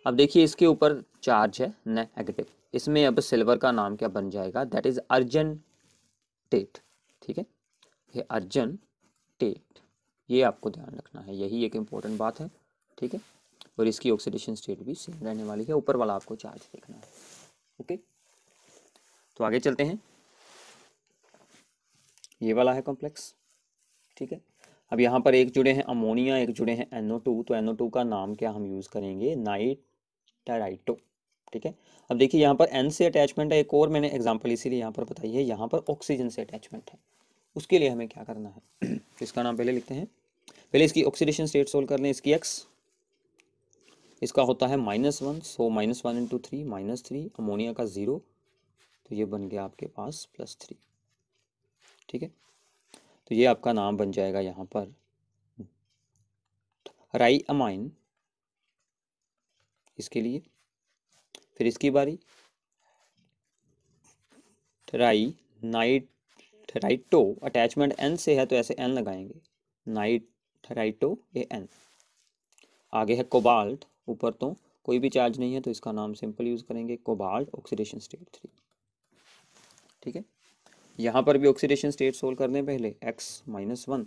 अब देखिए इसके ऊपर चार्ज है नेगेटिव इसमें अब सिल्वर का नाम क्या बन जाएगा दैट इज अर्जेंटेट ठीक है है अर्जन टेट ये आपको ध्यान रखना है यही एक इम्पोर्टेंट बात है ठीक है और इसकी ऑक्सीडेशन स्टेट भी सेम रहने वाली है ऊपर वाला आपको चार्ज देखना है ओके तो आगे चलते हैं ये वाला है कॉम्प्लेक्स ठीक है अब यहाँ पर एक जुड़े हैं अमोनिया एक जुड़े हैं एनओ टू तो एनओ टू का नाम क्या हम यूज़ करेंगे नाइटराइटो ठीक है अब देखिए यहाँ पर एन से अटैचमेंट है एक और मैंने एग्जाम्पल इसीलिए यहाँ पर बताई है यहाँ पर ऑक्सीजन से अटैचमेंट है उसके लिए हमें क्या करना है इसका नाम पहले लिखते हैं पहले इसकी ऑक्सीडेशन स्टेट सोल्व कर लें इसकी एक्स इसका होता है minus one so minus one into three minus three ammonia का ज़ीरो तो ये बन गया आपके पास प्लस थ्री ठीक है तो ये आपका नाम बन जाएगा यहाँ पर राई अमाइन इसके लिए फिर इसकी बारी राई नाइट नाइट टो अटैचमेंट एन से है तो ऐसे एन लगाएंगे नाइट टो ए एन आगे है कोबाल्ट ऊपर तो कोई भी चार्ज नहीं है तो इसका नाम सिंपल यूज़ करेंगे कोबाल्ट ऑक्सीडेशन स्टेट थ्री ठीक है यहाँ पर भी ऑक्सीडेशन स्टेट सोल्व करने पहले एक्स माइनस वन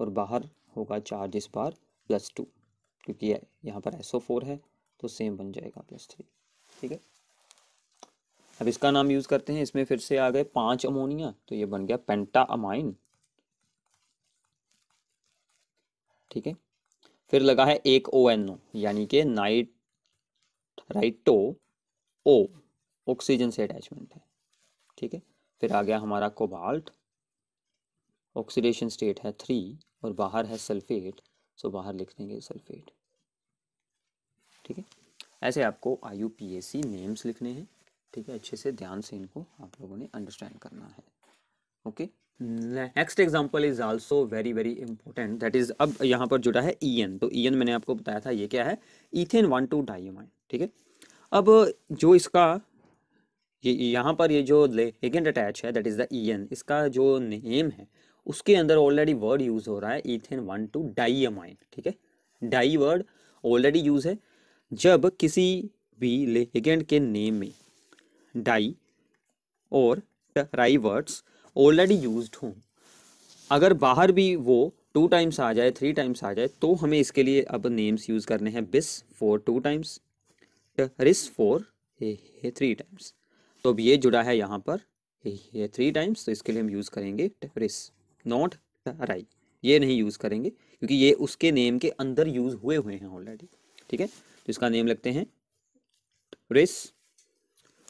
और बाहर होगा चार्ज इस बार प्लस टू क्योंकि यहाँ पर एसओ फोर है तो सेम बन जाएगा प्लस थ्री ठीक है अब इसका नाम यूज़ करते हैं इसमें फिर से आ गए पांच अमोनिया तो ये बन गया पेंटा अमाइन ठीक है फिर लगा है एक ओ एन ओ यानी कि नाइट राइटो ओ ऑक्सीजन से अटैचमेंट है ठीक है फिर आ गया हमारा कोबाल्ट ऑक्सीडेशन स्टेट है थ्री और बाहर है सल्फेट सो बाहर लिख देंगे सल्फेट ठीक है ऐसे आपको I U P S C names लिखने हैं ठीक है अच्छे से ध्यान से इनको आप लोगों ने अंडरस्टैंड करना है okay next example is also very very important that is अब यहाँ पर जुड़ा है ई एन तो ई एन मैंने आपको बताया था ये क्या है ईथेन वन टू डाइमाइन ठीक है अब जो इसका ये यहाँ पर ये जो लेगेंड अटैच है दैट इज़ द ई इसका जो नेम है उसके अंदर ऑलरेडी वर्ड यूज़ हो रहा है ईथेन वन टू डाइमाइन ठीक है डाई वर्ड ऑलरेडी यूज़ है जब किसी भी लेगेंड के नेम में डाई और ट्राई वर्ड्स ऑलरेडी यूज हों अगर बाहर भी वो टू टाइम्स आ जाए थ्री टाइम्स आ जाए तो हमें इसके लिए अब नेम्स यूज़ करने हैं bis for two times tris for three times तो अब ये जुड़ा है यहाँ पर ये थ्री टाइम्स तो इसके लिए हम यूज़ करेंगे रिस नॉट राई ये नहीं यूज़ करेंगे क्योंकि ये उसके नेम के अंदर यूज़ हुए हुए हैं ऑलरेडी ठीक है तो इसका नेम लगते हैं रिस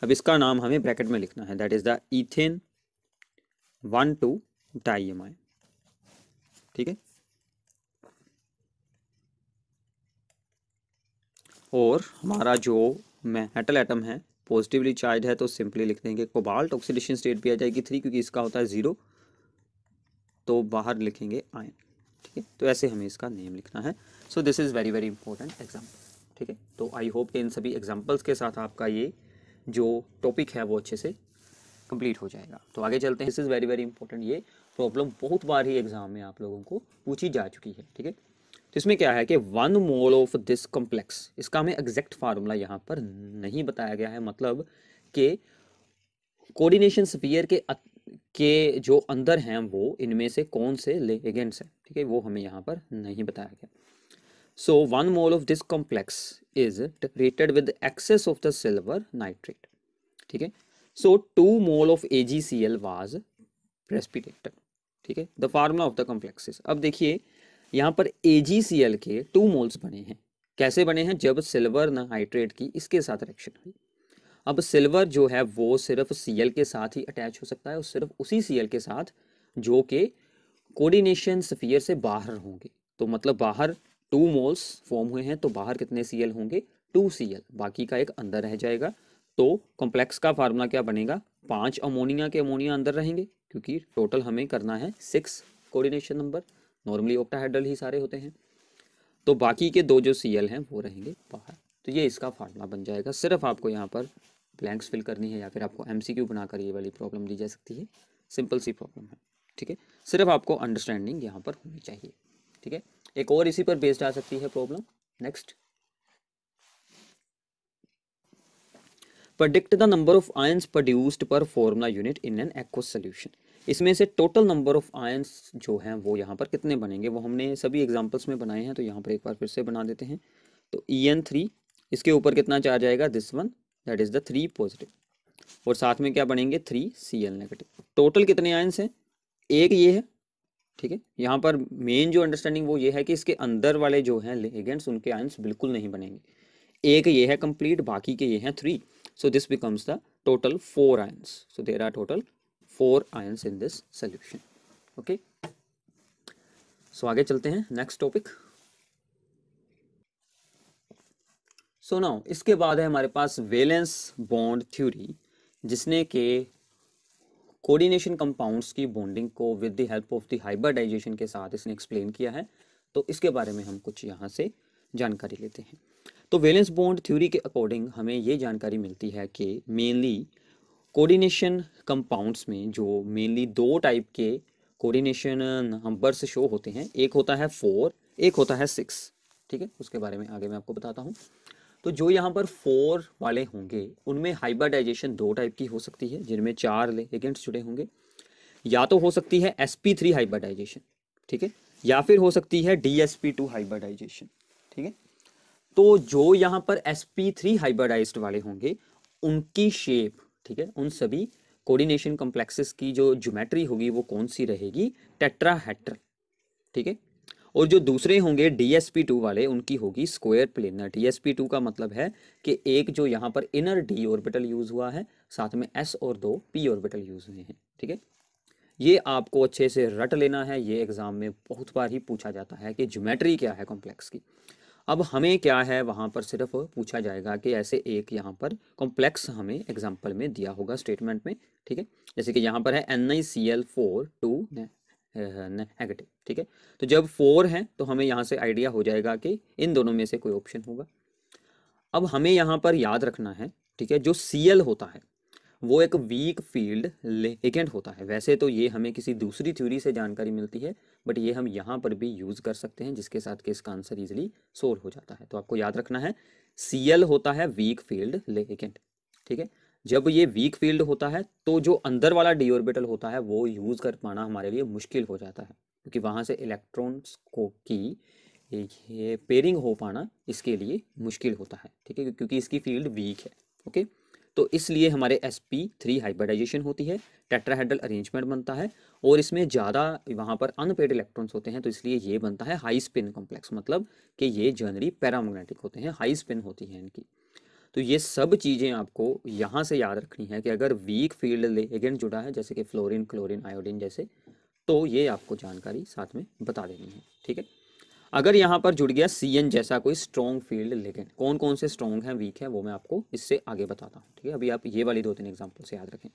अब इसका नाम हमें ब्रैकेट में लिखना है that is the ethane one two diamine ठीक है और हमारा जो मेटल एटम है पॉजिटिवली चार्ज है तो सिंपली लिख देंगे कोबाल्ट ऑक्सीडेशन स्टेट भी आ जाएगी थ्री क्योंकि इसका होता है ज़ीरो तो बाहर लिखेंगे आयन ठीक है तो ऐसे हमें इसका नेम लिखना है so this is very very important example ठीक है तो आई होप कि इन सभी एग्जाम्पल्स के साथ आपका ये जो टॉपिक है वो अच्छे से कंप्लीट हो जाएगा तो आगे चलते हैं this is very very important ये प्रॉब्लम बहुत बार ही एग्जाम में आप लोगों को पूछी जा चुकी है ठीक है तो इसमें क्या है कि one mole of this complex इसका हमें एग्जैक्ट फार्मूला यहाँ पर नहीं बताया गया है मतलब कि कोऑर्डिनेशन स्पीयर के के जो अंदर हैं वो इनमें से कौन से लेगेंट्स हैं ठीक है वो हमें यहाँ पर नहीं बताया गया so one mole of this complex is treated with excess of the silver nitrate ठीक है so two mole of A G C L was precipitated ठीक है the formula of the complexes अब देखिए यहाँ पर ए जी सी एल के टू मोल्स बने हैं कैसे बने हैं जब सिल्वर नाइट्रेट की इसके साथ रिएक्शन हुई अब सिल्वर जो है वो सिर्फ सी एल के साथ ही अटैच हो सकता है और सिर्फ उसी सी एल के साथ जो के कोऑर्डिनेशन स्फीयर से बाहर होंगे तो मतलब बाहर टू मोल्स फॉर्म हुए हैं तो बाहर कितने सी होंगे टू सी बाकी का एक अंदर रह जाएगा तो कॉम्प्लेक्स का फार्मूला क्या बनेगा पांच अमोनिया के अमोनिया अंदर रहेंगे क्योंकि टोटल हमें करना है six coordination number normally octahedral ही सारे होते हैं तो बाकी के दो जो सी हैं वो रहेंगे बाहर तो ये इसका फार्मूला बन जाएगा सिर्फ आपको यहाँ पर ब्लैंक्स फिल करनी है या फिर आपको एम बनाकर ये वाली प्रॉब्लम दी जा सकती है सिंपल सी प्रॉब्लम है ठीक है सिर्फ आपको अंडरस्टैंडिंग यहाँ पर होनी चाहिए ठीक है एक और इसी पर बेस्ड आ सकती है problem next predict the number of ions produced per formula unit in an aqueous solution इसमें से टोटल नंबर ऑफ आयंस जो हैं वो यहाँ पर कितने बनेंगे वो हमने सभी एग्जांपल्स में बनाए हैं तो यहाँ पर एक बार फिर से बना देते हैं तो ई एन थ्री इसके ऊपर कितना चार्ज आएगा this one that is the three positive और साथ में क्या बनेंगे three C L negative total कितने आयंस हैं एक ये है ठीक है यहाँ पर मेन जो अंडरस्टैंडिंग वो ये है कि इसके अंदर वाले जो हैं लेगेंट्स उनके आयंस बिल्कुल नहीं बनेंगे एक ये है कंप्लीट बाकी के ये हैं three so this becomes the total four ions so there are total four ions in this solution okay सो आगे चलते हैं नेक्स्ट टॉपिक सो नाउ इसके बाद है हमारे पास वेलेंस बॉन्ड थ्योरी जिसने के कोऑर्डिनेशन कंपाउंड्स की बॉन्डिंग को with the help of the hybridization के साथ इसने एक्सप्लेन किया है तो इसके बारे में हम कुछ यहाँ से जानकारी लेते हैं तो वेलेंस बॉन्ड थ्योरी के अकॉर्डिंग हमें ये जानकारी मिलती है कि मेनली कोऑर्डिनेशन कंपाउंड्स में जो मेनली दो टाइप के कोऑर्डिनेशन नंबर्स शो होते हैं एक होता है फोर एक होता है सिक्स ठीक है उसके बारे में आगे मैं आपको बताता हूँ तो जो यहाँ पर फोर वाले होंगे उनमें हाइब्रिडाइजेशन दो टाइप की हो सकती है जिनमें चार लिगेंट्स जुड़े होंगे या तो हो सकती है एस पी थ्री हाइब्रिडाइजेशन ठीक है या फिर हो सकती है D S P two hybridization ठीक है तो जो यहाँ पर एस पी थ्री हाइब्रिडाइज वाले होंगे उनकी शेप ठीक है उन सभी कोऑर्डिनेशन कॉम्प्लेक्सेस की जो ज्योमेट्री होगी वो कौन सी रहेगी टेट्राहेड्रल ठीक है और जो दूसरे होंगे डी टू वाले उनकी होगी स्क्वायर प्लेनर डी टू का मतलब है कि एक जो यहाँ पर इनर डी ऑर्बिटल यूज़ हुआ है साथ में एस और दो पी ऑर्बिटल यूज़ हुए हैं ठीक है ये आपको अच्छे से रट लेना है ये एग्ज़ाम में बहुत बार ही पूछा जाता है कि ज्योमेट्री क्या है कॉम्प्लेक्स की अब हमें क्या है वहाँ पर सिर्फ पूछा जाएगा कि ऐसे एक यहाँ पर कॉम्प्लेक्स हमें एग्जाम्पल में दिया होगा स्टेटमेंट में ठीक है जैसे कि यहाँ पर है N I C L four two negative ठीक है तो जब फोर है तो हमें यहाँ से आइडिया हो जाएगा कि इन दोनों में से कोई ऑप्शन होगा अब हमें यहाँ पर याद रखना है ठीक है जो सी होता है वो एक वीक फील्ड लेकेंट होता है वैसे तो ये हमें किसी दूसरी थ्योरी से जानकारी मिलती है बट ये हम यहाँ पर भी यूज़ कर सकते हैं जिसके साथ कि इसका आंसर इजिली सोल्व हो जाता है तो आपको याद रखना है सी होता है वीक फील्ड लेकेंट ठीक है जब ये वीक फील्ड होता है तो जो अंदर वाला डी ऑर्बिटल होता है वो यूज़ कर पाना हमारे लिए मुश्किल हो जाता है क्योंकि वहाँ से इलेक्ट्रॉन्स को की ये पेयरिंग हो पाना इसके लिए मुश्किल होता है ठीक है क्योंकि इसकी फील्ड वीक है ओके तो इसलिए हमारे एस पी थ्री हाइब्रिडाइजेशन होती है टेट्राहेड्रल अरेंजमेंट बनता है और इसमें ज़्यादा वहाँ पर अनपेड इलेक्ट्रॉन्स होते हैं तो इसलिए ये बनता है हाई स्पिन कॉम्प्लेक्स मतलब कि ये जनरली पैरामैग्नेटिक होते हैं हाई स्पिन होती है इनकी तो ये सब चीज़ें आपको यहाँ से याद रखनी है कि अगर वीक फील्ड लेगेंट जुड़ा है जैसे कि फ्लोरिन क्लोरिन आयोडीन जैसे तो ये आपको जानकारी साथ में बता देनी है ठीक है अगर यहाँ पर जुड़ गया सी जैसा कोई स्ट्रॉन्ग फील्ड लेकिन कौन कौन से स्ट्रॉन्ग है वीक है वो मैं आपको इससे आगे बताता हूँ ठीक है अभी आप ये वाली दो तीन एग्जाम्पल से याद रखें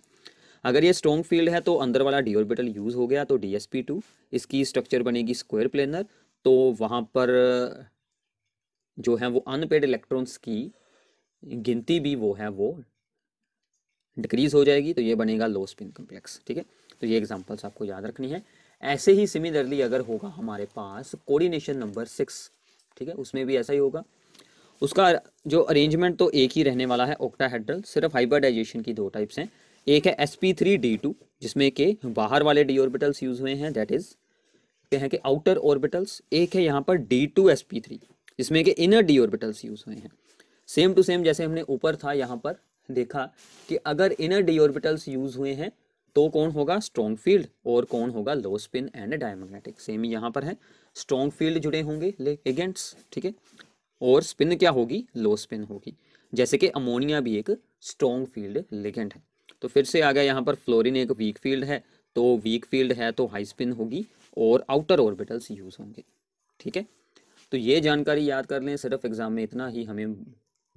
अगर ये स्ट्रॉन्ग फील्ड है तो अंदर वाला डी ऑर्बिटल यूज़ हो गया तो डी एस पी टू इसकी स्ट्रक्चर बनेगी स्क्वेयर प्लेनर तो वहाँ पर जो है वो अनपेड इलेक्ट्रॉन्स की गिनती भी वो है वो डिक्रीज हो जाएगी तो ये बनेगा लो स्पिन कम्प्लेक्स ठीक है तो ये एग्जाम्पल्स आपको याद रखनी है ऐसे ही सिमिलरली अगर होगा हमारे पास कोऑर्डिनेशन नंबर सिक्स ठीक है उसमें भी ऐसा ही होगा उसका जो अरेंजमेंट तो एक ही रहने वाला है ओक्टाहेड्रल सिर्फ हाइब्रिडाइजेशन की दो टाइप्स हैं एक है S P three D two जिसमें के बाहर वाले डी ऑर्बिटल्स यूज हुए हैं दैट इज के कि आउटर ऑर्बिटल्स एक है यहाँ पर D two S P three जिसमें के इनर डी ऑर्बिटल्स यूज हुए हैं सेम टू सेम जैसे हमने ऊपर था यहाँ पर देखा कि अगर इनर डी ऑर्बिटल्स यूज हुए हैं तो कौन होगा स्ट्रॉन्ग फील्ड और कौन होगा low spin and diamagnetic same यहाँ पर है स्ट्रॉन्ग फील्ड जुड़े होंगे एगेंट्स ठीक है और स्पिन क्या होगी लो स्पिन होगी जैसे कि अमोनिया भी एक स्ट्रॉन्ग फील्ड लेगेंट है तो फिर से आ गया यहाँ पर फ्लोरिन एक वीक फील्ड है तो वीक फील्ड है तो हाई स्पिन होगी और आउटर ऑर्बिटल्स यूज होंगे ठीक है तो ये जानकारी याद कर लें सिर्फ एग्जाम में इतना ही हमें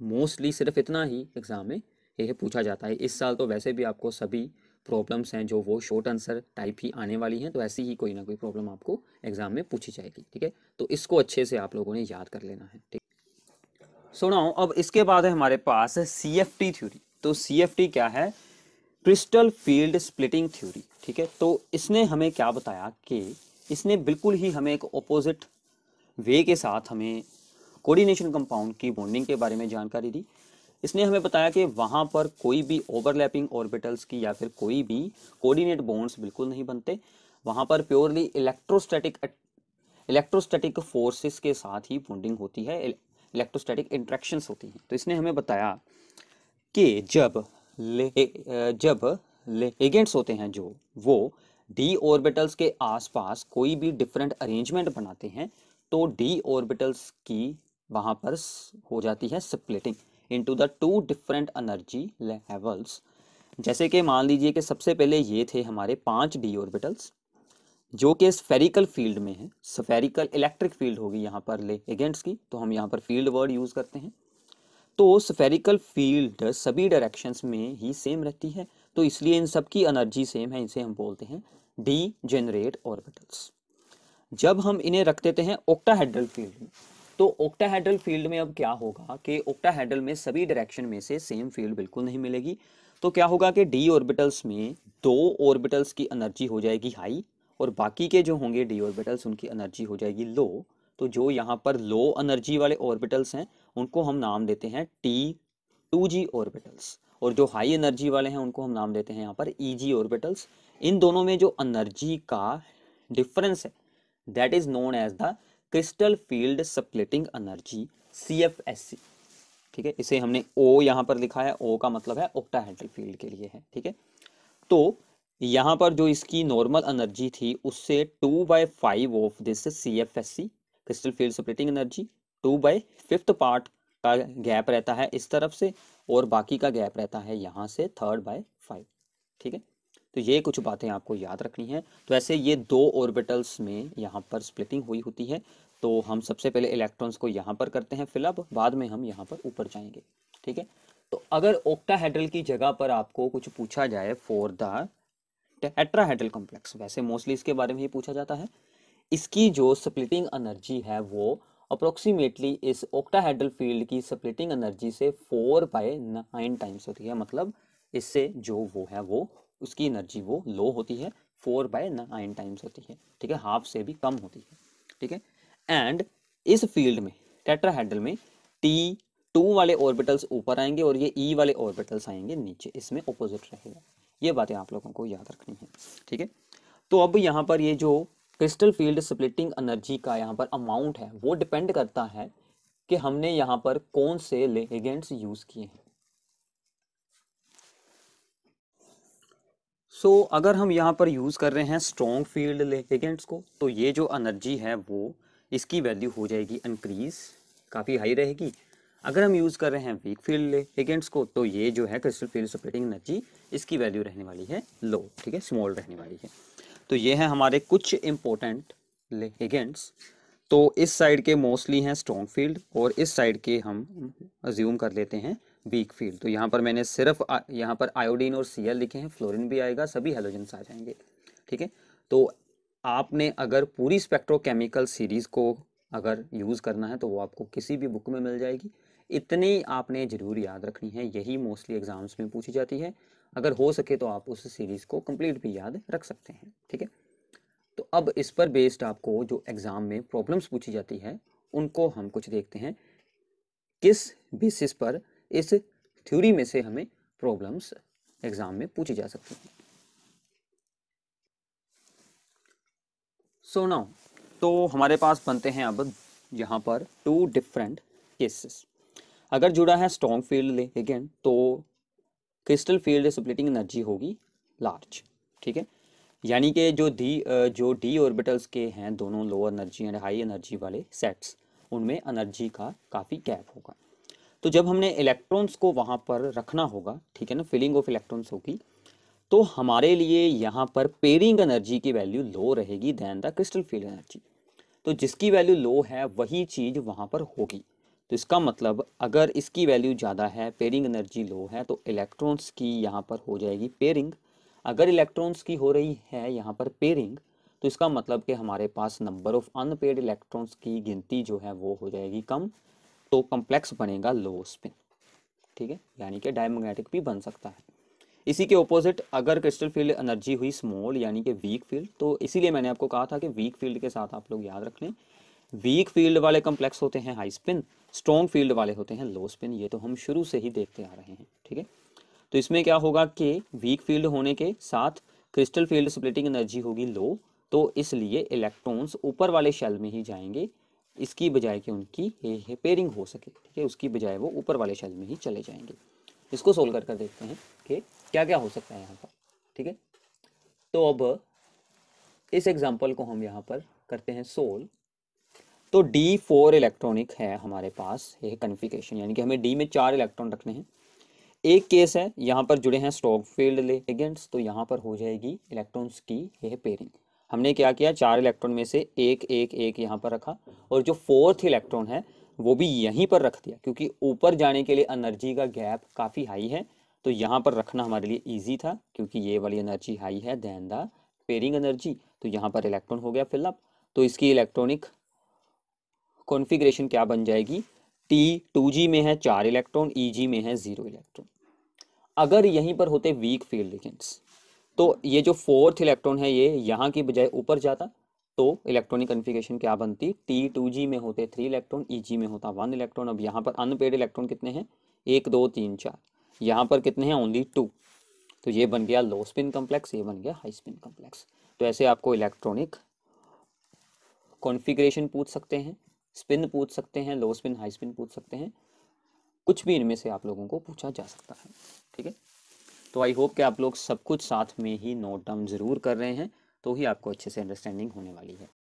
मोस्टली सिर्फ इतना ही एग्ज़ाम में यह पूछा जाता है इस साल तो वैसे भी आपको सभी प्रॉब्लम्स हैं जो वो शॉर्ट आंसर टाइप ही आने वाली हैं तो ऐसी ही कोई ना कोई प्रॉब्लम आपको एग्ज़ाम में पूछी जाएगी ठीक है तो इसको अच्छे से आप लोगों ने याद कर लेना है ठीक सुनाओ अब इसके बाद है हमारे पास सी एफ टी थ्योरी तो सी एफ टी क्या है क्रिस्टल फील्ड स्प्लिटिंग थ्योरी ठीक है तो इसने हमें क्या बताया कि इसने बिल्कुल ही हमें एक ऑपोजिट वे के साथ हमें कोऑर्डिनेशन कंपाउंड की बॉन्डिंग के बारे में जानकारी दी इसने हमें बताया कि वहाँ पर कोई भी ओवरलैपिंग ऑर्बिटल्स की या फिर कोई भी कोऑर्डिनेट बॉन्ड्स बिल्कुल नहीं बनते वहाँ पर प्योरली इलेक्ट्रोस्टैटिक इलेक्ट्रोस्टैटिक फोर्सेस के साथ ही बॉन्डिंग होती है इलेक्ट्रोस्टैटिक इंट्रैक्शंस होती हैं तो इसने हमें बताया कि जब ले, जब लेगेंट्स होते हैं जो वो डी ऑर्बिटल्स के आसपास कोई भी डिफरेंट अरेंजमेंट बनाते हैं तो डी ऑर्बिटल्स की वहाँ पर हो जाती है splitting into the two different energy levels जैसे कि मान लीजिए कि सबसे पहले ये थे हमारे पांच डी ऑर्बिटल्स जो कि स्फेरिकल फील्ड में है स्फेरिकल इलेक्ट्रिक फील्ड होगी यहाँ पर ले एगेंट्स की तो हम यहाँ पर फील्ड वर्ड यूज़ करते हैं तो स्फेरिकल फील्ड सभी डायरेक्शंस में ही सेम रहती है तो इसलिए इन सब की एनर्जी सेम है इसे हम बोलते हैं डी जेनरेट ऑर्बिटल्स जब हम इन्हें रख देते हैं ओक्टाहेड्रल फील्ड में तो ओक्टाहेड्रल फील्ड में अब क्या होगा कि ओक्टाहेड्रल में सभी डायरेक्शन में से सेम फील्ड बिल्कुल नहीं मिलेगी तो क्या होगा कि डी ऑर्बिटल्स में दो ऑर्बिटल्स की एनर्जी हो जाएगी हाई और बाकी के जो होंगे डी ऑर्बिटल्स उनकी एनर्जी हो जाएगी लो तो जो यहाँ पर लो एनर्जी वाले ऑर्बिटल्स हैं उनको हम नाम देते हैं टी टू जी ऑर्बिटल्स और जो हाई एनर्जी वाले हैं उनको हम नाम देते हैं यहाँ पर ई जी ऑर्बिटल्स इन दोनों में जो एनर्जी का डिफरेंस है that is known as the crystal field splitting energy C F S C ठीक है इसे हमने ओ यहाँ पर लिखा है ओ का मतलब है ओक्टाहेड्रल फील्ड के लिए है ठीक है तो यहाँ पर जो इसकी नॉर्मल एनर्जी थी उससे two by five of this C F S C crystal field splitting energy two by fifth part का गैप रहता है इस तरफ से और बाकी का गैप रहता है यहाँ से थर्ड बाय फाइव ठीक है तो ये कुछ बातें आपको याद रखनी है तो ऐसे ये दो ऑर्बिटल्स में यहाँ पर स्प्लिटिंग हुई होती है तो हम सबसे पहले इलेक्ट्रॉन्स को यहाँ पर करते हैं फिलअप बाद में हम यहाँ पर ऊपर जाएंगे ठीक है तो अगर ओक्टाहेड्रल की जगह पर आपको कुछ पूछा जाए फॉर द टेट्राहेड्रल कॉम्प्लेक्स वैसे मोस्टली इसके बारे में ही पूछा जाता है इसकी जो स्प्लिटिंग एनर्जी है वो अप्रोक्सीमेटली इस ओक्टाहेड्रल फील्ड की स्प्लिटिंग एनर्जी से फोर बाय नाइन टाइम्स होती है मतलब इससे जो वो है वो उसकी एनर्जी वो लो होती है फोर बाय नाइन टाइम्स होती है ठीक है हाफ से भी कम होती है ठीक है एंड इस फील्ड में टेट्राहेड्रल में टी टू वाले ऑर्बिटल्स ऊपर आएंगे और ये ई e वाले ऑर्बिटल्स आएंगे नीचे इसमें ओपोजिट रहेगा ये बातें आप लोगों को याद रखनी है ठीक है तो अब यहाँ पर ये जो क्रिस्टल फील्ड स्प्लिटिंग एनर्जी का यहाँ पर अमाउंट है वो डिपेंड करता है कि हमने यहाँ पर कौन से लेगेंट्स यूज़ किए हैं सो so, अगर हम यहाँ पर यूज़ कर रहे हैं स्ट्रॉन्ग फील्ड लेगेंट्स को तो ये जो एनर्जी है वो इसकी वैल्यू हो जाएगी इनक्रीज़ काफ़ी हाई रहेगी अगर हम यूज़ कर रहे हैं वीक फील्ड लेगेंट्स को तो ये जो है क्रिस्टल फील्ड सपरेटिंग एनर्जी इसकी वैल्यू रहने वाली है लो ठीक है स्मॉल रहने वाली है तो ये हैं हमारे कुछ इम्पोर्टेंट लेगेंट्स तो इस साइड के मोस्टली हैं स्ट्रॉन्ग फील्ड और इस साइड के हम ज्यूम कर लेते हैं वीक फील्ड तो यहाँ पर मैंने सिर्फ यहाँ पर आयोडीन और सी लिखे हैं फ्लोरिन भी आएगा सभी हेलोजेंस आ जाएंगे ठीक है तो आपने अगर पूरी स्पेक्ट्रोकेमिकल सीरीज़ को अगर यूज़ करना है तो वो आपको किसी भी बुक में मिल जाएगी इतनी आपने ज़रूर याद रखनी है यही मोस्टली एग्ज़ाम्स में पूछी जाती है अगर हो सके तो आप उस सीरीज़ को कंप्लीट भी याद रख सकते हैं ठीक है तो अब इस पर बेस्ड आपको जो एग्ज़ाम में प्रॉब्लम्स पूछी जाती है उनको हम कुछ देखते हैं किस बेसिस पर इस थ्योरी में से हमें प्रॉब्लम्स एग्जाम में पूछी जा सकती हैं सो नाउ तो हमारे पास बनते हैं अब यहाँ पर टू डिफरेंट केसेस अगर जुड़ा है स्ट्रॉन्ग फील्ड अगेन तो क्रिस्टल फील्ड स्प्लिटिंग एनर्जी होगी लार्ज ठीक है यानी कि जो डी जो डी ऑर्बिटल्स के हैं दोनों low energy and high energy वाले सेट्स उनमें एनर्जी का काफ़ी गैप होगा तो जब हमने इलेक्ट्रॉन्स को वहाँ पर रखना होगा ठीक है ना फिलिंग ऑफ इलेक्ट्रॉन्स होगी तो हमारे लिए यहाँ पर पेरिंग एनर्जी की वैल्यू लो रहेगी than the crystal field energy तो जिसकी वैल्यू लो है वही चीज़ वहाँ पर होगी तो इसका मतलब अगर इसकी वैल्यू ज़्यादा है पेरिंग एनर्जी लो है तो इलेक्ट्रॉन्स की यहाँ पर हो जाएगी पेरिंग अगर इलेक्ट्रॉन्स की हो रही है यहाँ पर पेरिंग तो इसका मतलब कि हमारे पास नंबर ऑफ अनपेड इलेक्ट्रॉन्स की गिनती जो है वो हो जाएगी कम तो कॉम्प्लेक्स बनेगा लो स्पिन ठीक है यानी कि डायमैग्नेटिक भी बन सकता है इसी के ऑपोजिट अगर क्रिस्टल फील्ड एनर्जी हुई स्मॉल यानी कि वीक फील्ड तो इसीलिए मैंने आपको कहा था कि वीक फील्ड के साथ आप लोग याद रख लें वीक फील्ड वाले कॉम्प्लेक्स होते हैं हाई स्पिन स्ट्रॉन्ग फील्ड वाले होते हैं लो स्पिन ये तो हम शुरू से ही देखते आ रहे हैं ठीक है तो इसमें क्या होगा कि वीक फील्ड होने के साथ क्रिस्टल फील्ड स्प्लिटिंग एनर्जी होगी लो तो इसलिए इलेक्ट्रॉन्स ऊपर वाले शेल में ही जाएंगे इसकी बजाय कि उनकी रिपेयरिंग हो सके ठीक है उसकी बजाय वो ऊपर वाले शेल में ही चले जाएंगे इसको सोल्व कर कर देखते हैं कि क्या क्या हो सकता है यहाँ पर ठीक है तो अब इस एग्जाम्पल को हम यहाँ पर करते हैं सोल्व तो डी फोर इलेक्ट्रॉनिक है हमारे पास ये कन्फिकेशन यानी कि हमें डी में चार इलेक्ट्रॉन रखने हैं एक केस है यहाँ पर जुड़े हैं स्टॉक फील्ड एगेंट्स तो यहाँ पर हो जाएगी इलेक्ट्रॉन्स की यह पेयरिंग हमने क्या किया चार इलेक्ट्रॉन में से एक एक एक यहाँ पर रखा और जो फोर्थ इलेक्ट्रॉन है वो भी यहीं पर रख दिया क्योंकि ऊपर जाने के लिए एनर्जी का गैप काफ़ी हाई है तो यहाँ पर रखना हमारे लिए ईजी था क्योंकि ये वाली एनर्जी हाई है दैन द पेरिंग एनर्जी तो यहाँ पर इलेक्ट्रॉन हो गया फिलअप तो इसकी इलेक्ट्रॉनिक कॉन्फ़िगरेशन क्या बन जाएगी टी टू जी में है चार इलेक्ट्रॉन ई जी में है ज़ीरो इलेक्ट्रॉन अगर यहीं पर होते वीक फील्ड लिगेंट्स तो ये जो फोर्थ इलेक्ट्रॉन है ये यहाँ की बजाय ऊपर जाता तो इलेक्ट्रॉनिक कन्फिगेशन क्या बनती टी टू जी में होते थ्री इलेक्ट्रॉन ई जी में होता वन इलेक्ट्रॉन अब यहाँ पर अनपेड इलेक्ट्रॉन कितने हैं एक दो तीन चार यहाँ पर कितने हैं ओनली टू तो ये बन गया लो स्पिन कम्प्लेक्स ये बन गया हाई स्पिन कम्प्लेक्स तो ऐसे आपको इलेक्ट्रॉनिक कॉन्फिग्रेशन पूछ सकते हैं स्पिन पूछ सकते हैं लो स्पिन हाई स्पिन पूछ सकते हैं कुछ भी इनमें से आप लोगों को पूछा जा सकता है ठीक है तो आई होप कि आप लोग सब कुछ साथ में ही नोट डाउन ज़रूर कर रहे हैं तो ही आपको अच्छे से अंडरस्टैंडिंग होने वाली है